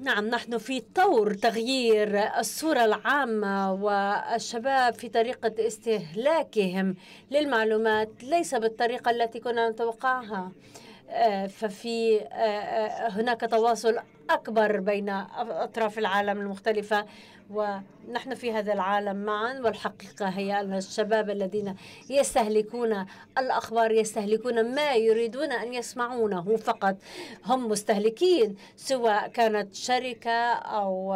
نعم نحن في طور تغيير الصورة العامة والشباب في طريقة استهلاكهم للمعلومات ليس بالطريقة التي كنا نتوقعها آه، ففي آه، آه، هناك تواصل أكبر بين أطراف العالم المختلفة ونحن في هذا العالم معا والحقيقة هي أن الشباب الذين يستهلكون الأخبار يستهلكون ما يريدون أن يسمعونه فقط هم مستهلكين سواء كانت شركة أو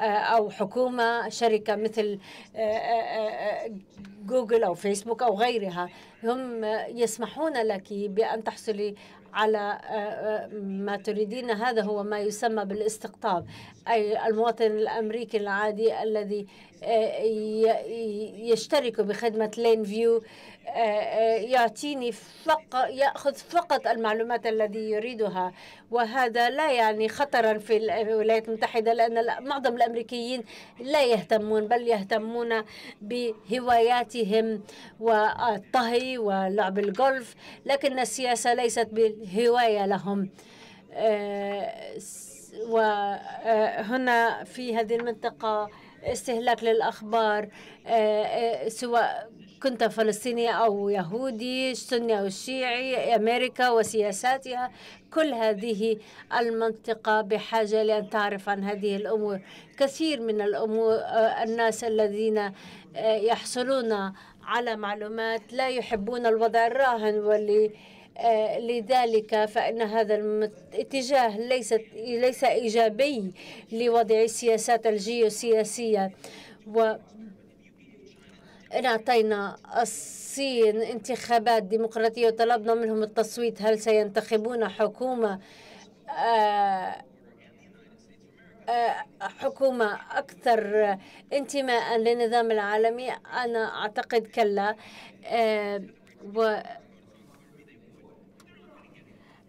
أو حكومة شركة مثل آه، آه، آه، جوجل أو فيسبوك أو غيرها هم يسمحون لك بأن تحصلي على آه، آه، ما تريدين هذا هو ما يسمى بالاستقطاب أي المواطن الأمريكي العادي الذي آه، يشترك بخدمة لين فيو آه، آه، يعطيني فقط ياخذ فقط المعلومات الذي يريدها وهذا لا يعني خطرا في الولايات المتحده لان معظم الامريكيين لا يهتمون بل يهتمون بهواياتهم والطهي ولعب الجولف لكن السياسه ليست بالهوايه لهم آه، وهنا في هذه المنطقه استهلاك للاخبار سواء كنت فلسطيني أو يهودي سني أو شيعي أمريكا وسياساتها كل هذه المنطقة بحاجة لأن تعرف عن هذه الأمور كثير من الأمور الناس الذين آه، يحصلون على معلومات لا يحبون الوضع الراهن واللي آه، لذلك فإن هذا الاتجاه ليس ليس إيجابي لوضع السياسات الجيوسياسية و إن اعطينا الصين انتخابات ديمقراطية وطلبنا منهم التصويت هل سينتخبون حكومة آه، آه، حكومة أكثر انتماء للنظام العالمي أنا أعتقد كلا آه،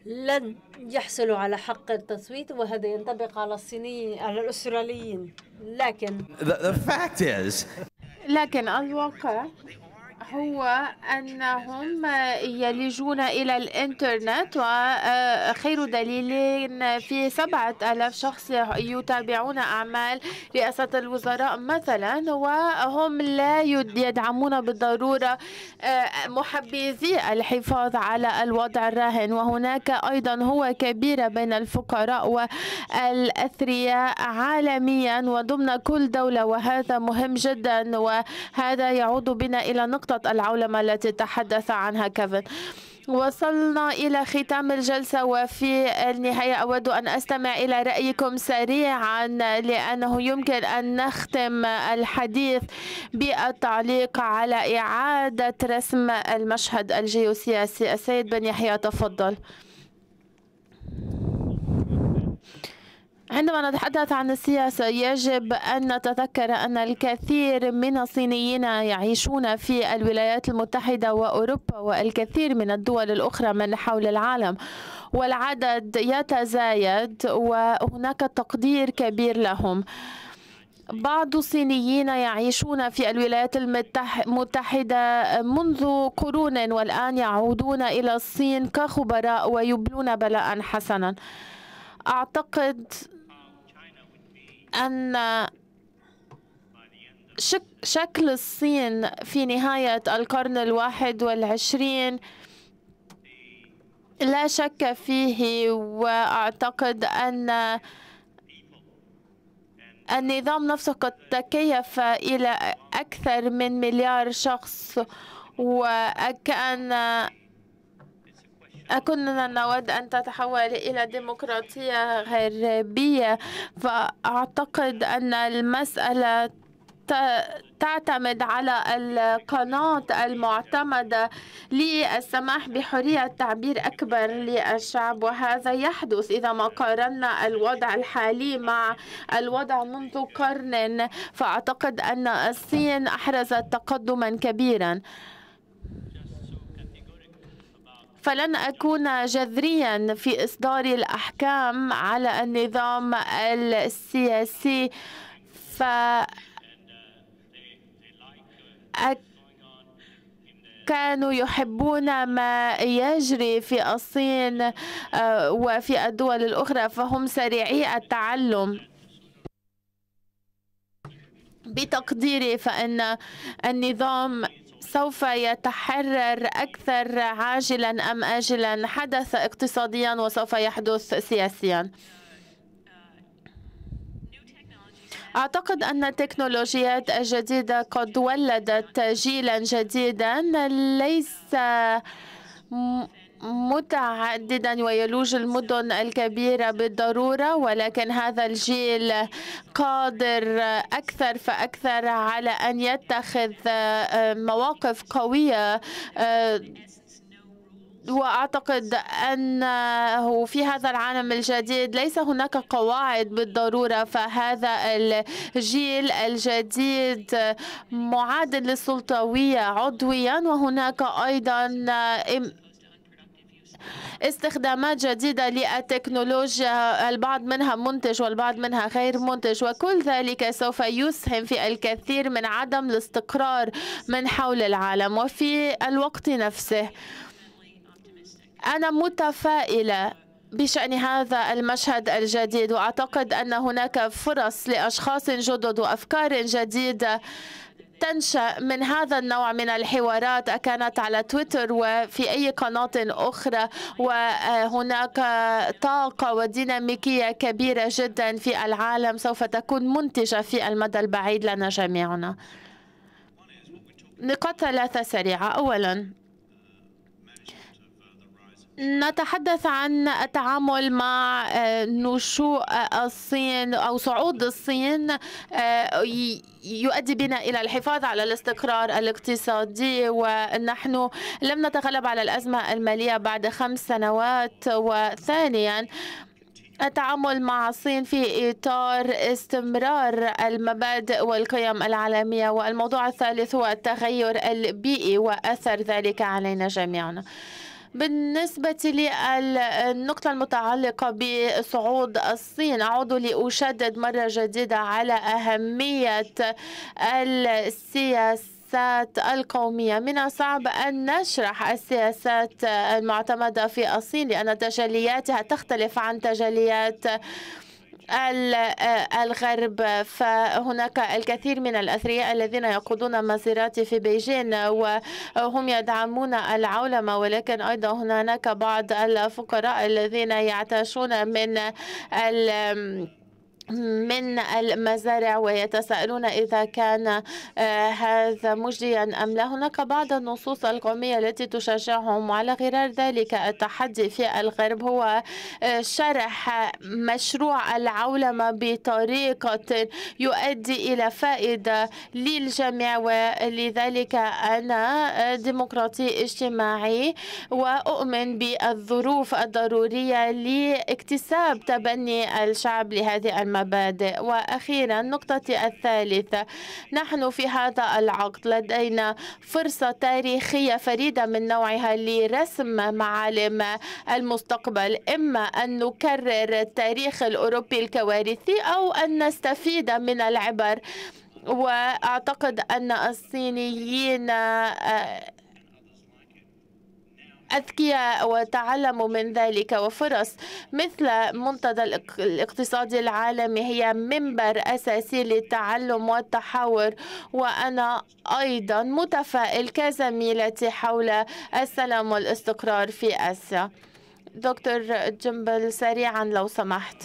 لن يحصلوا على حق التصويت وهذا ينطبق على الصينيين على الأستراليين لكن the, the fact is لكن الواقع هو أنهم يلجون إلى الإنترنت وخير آه، دليل في سبعة ألاف شخص يتابعون أعمال رئاسة الوزراء مثلا وهم لا يدعمون بالضرورة آه، محبذي الحفاظ على الوضع الراهن وهناك أيضا هو كبيرة بين الفقراء والأثرياء عالميا وضمن كل دولة وهذا مهم جدا وهذا يعود بنا إلى نقطة نقاط العولمة التي تحدث عنها كيفن وصلنا إلى ختام الجلسة وفي النهاية أود أن أستمع إلى رأيكم سريعا لأنه يمكن أن نختم الحديث بالتعليق على إعادة رسم المشهد الجيوسياسي السيد بن يحيى تفضل عندما نتحدث عن السياسة يجب أن نتذكر أن الكثير من الصينيين يعيشون في الولايات المتحدة وأوروبا والكثير من الدول الأخرى من حول العالم والعدد يتزايد وهناك تقدير كبير لهم بعض الصينيين يعيشون في الولايات المتحدة منذ قرون والآن يعودون إلى الصين كخبراء ويبلون بلاء حسنا أعتقد أن شكل الصين في نهاية القرن الواحد والعشرين لا شك فيه وأعتقد أن النظام نفسه قد تكيف إلى أكثر من مليار شخص وكأن كنا نود أن تتحول إلى ديمقراطية غربية فأعتقد أن المسألة تعتمد على القناة المعتمدة للسماح بحرية تعبير أكبر للشعب وهذا يحدث إذا ما قارنا الوضع الحالي مع الوضع منذ قرن فأعتقد أن الصين أحرزت تقدما كبيرا فلن أكون جذريا في إصدار الأحكام على النظام السياسي ف كانوا يحبون ما يجري في الصين آه، وفي الدول الأخرى فهم سريعي التعلم بتقديري فإن النظام سوف يتحرر أكثر عاجلا أم آجلا حدث اقتصاديا وسوف يحدث سياسيا أعتقد أن التكنولوجيات الجديدة قد ولدت جيلا جديدا ليس متعددا ويلوج المدن الكبيرة بالضرورة ولكن هذا الجيل قادر أكثر فأكثر على أن يتخذ آه، مواقف قوية آه، وأعتقد أنه في هذا العالم الجديد ليس هناك قواعد بالضرورة فهذا الجيل الجديد معاد للسلطوية عضويا وهناك أيضا آه، استخدامات جديدة للتكنولوجيا البعض منها منتج والبعض منها غير منتج وكل ذلك سوف يسهم في الكثير من عدم الاستقرار من حول العالم وفي الوقت نفسه أنا متفائلة بشأن هذا المشهد الجديد وأعتقد أن هناك فرص لأشخاص جدد وأفكار جديدة تنشأ من هذا النوع من الحوارات كانت على تويتر وفي أي قناة أخرى وهناك طاقة وديناميكية كبيرة جدا في العالم سوف تكون منتجة في المدى البعيد لنا جميعنا نقاط ثلاثة سريعة أولا نتحدث عن التعامل مع آه، نشوء الصين أو صعود الصين آه، يؤدي بنا إلى الحفاظ على الاستقرار الاقتصادي ونحن لم نتغلب على الأزمة المالية بعد خمس سنوات وثانيا التعامل مع الصين في إطار استمرار المبادئ والقيم العالمية والموضوع الثالث هو التغير البيئي وأثر ذلك علينا جميعا بالنسبة للنقطة المتعلقة بصعود الصين أعود لأشدد مرة جديدة على أهمية السياسة السياسات القومية من الصعب أن نشرح السياسات المعتمدة في الصين لأن تجلياتها تختلف عن تجليات آه، الغرب فهناك الكثير من الأثرياء الذين يقودون مسيرات في بيجين وهم يدعمون العولمة ولكن أيضا هناك بعض الفقراء الذين يعتاشون من ال من المزارع ويتساءلون إذا كان آه، هذا مجديا أم لا هناك بعض النصوص القومية التي تشجعهم وعلى غرار ذلك التحدي في الغرب هو آه، شرح مشروع العولمة بطريقة يؤدي إلى فائدة للجميع ولذلك أنا آه، ديمقراطي اجتماعي وأؤمن بالظروف الضرورية لاكتساب تبني الشعب لهذه المشروع المبادئ وأخيرا نقطتي الثالثة نحن في هذا العقد لدينا فرصة تاريخية فريدة من نوعها لرسم معالم المستقبل إما أن نكرر التاريخ الأوروبي الكوارثي أو أن نستفيد من العبر وأعتقد أن الصينيين آه، أذكياء وتعلموا من ذلك وفرص مثل منتدى الاقتصادي العالمي هي منبر أساسي للتعلم والتحاور وأنا أيضا متفائل كزميلتي حول السلام والاستقرار في آسيا دكتور جمبل سريعا لو سمحت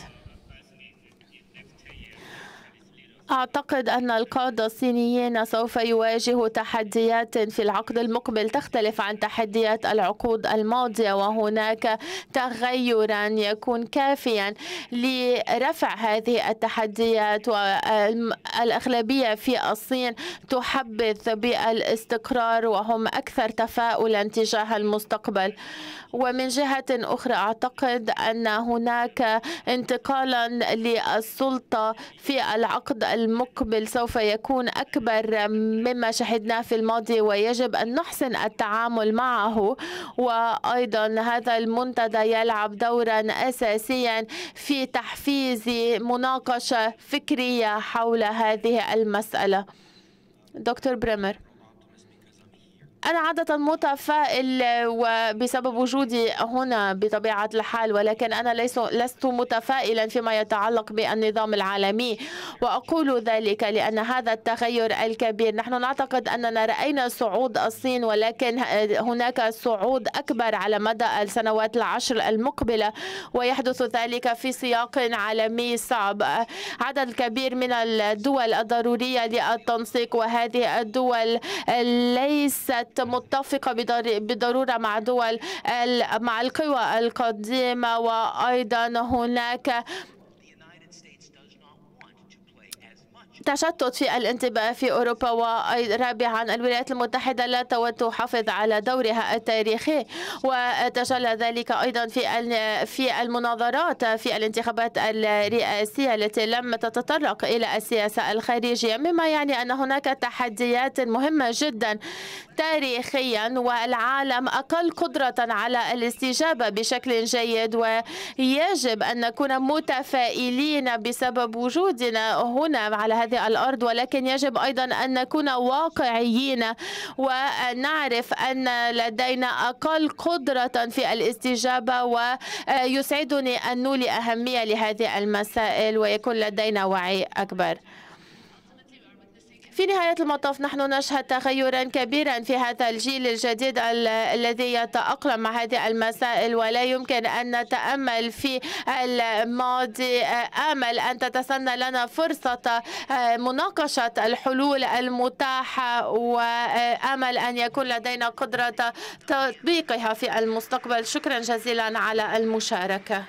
أعتقد أن القادة الصينيين سوف يواجهوا تحديات في العقد المقبل تختلف عن تحديات العقود الماضية وهناك تغيرا يكون كافيا لرفع هذه التحديات والأغلبية في الصين تحبذ بالاستقرار وهم أكثر تفاؤلا تجاه المستقبل ومن جهة أخرى أعتقد أن هناك انتقالا للسلطة في العقد المقبل سوف يكون أكبر مما شهدناه في الماضي ويجب أن نحسن التعامل معه وأيضا هذا المنتدى يلعب دورا أساسيا في تحفيز مناقشة فكرية حول هذه المسألة دكتور بريمر أنا عادة متفائل آه، وبسبب وجودي هنا بطبيعة الحال ولكن أنا ليس لست متفائلا فيما يتعلق بالنظام العالمي وأقول ذلك لأن هذا التغير الكبير نحن نعتقد أننا رأينا صعود الصين ولكن آه، هناك صعود أكبر على مدى السنوات العشر المقبلة ويحدث ذلك في سياق عالمي صعب عدد كبير من الدول الضرورية للتنسيق وهذه الدول ليست كانت متفقة بضرورة مع دول مع القوى القديمة وأيضا هناك تشتت في الانتباه في أوروبا ورابعا الولايات المتحدة لا تحافظ على دورها التاريخي وتجلى ذلك أيضا في في المناظرات في الانتخابات الرئاسية التي لم تتطرق إلى السياسة الخارجية مما يعني أن هناك تحديات مهمة جدا تاريخيا والعالم أقل قدرة على الاستجابة بشكل جيد ويجب أن نكون متفائلين بسبب وجودنا هنا على هذه هذه الأرض ولكن يجب أيضا أن نكون واقعيين ونعرف أن لدينا أقل قدرة في الاستجابة ويسعدني أن نولي أهمية لهذه المسائل ويكون لدينا وعي أكبر في نهاية المطاف نحن نشهد تغيرا كبيرا في هذا الجيل الجديد الذي يتأقلم مع هذه المسائل ولا يمكن أن نتأمل في الماضي آمل أن تتسنى لنا فرصة آه، مناقشة الحلول المتاحة وآمل أن يكون لدينا قدرة تطبيقها في المستقبل شكرا جزيلا على المشاركة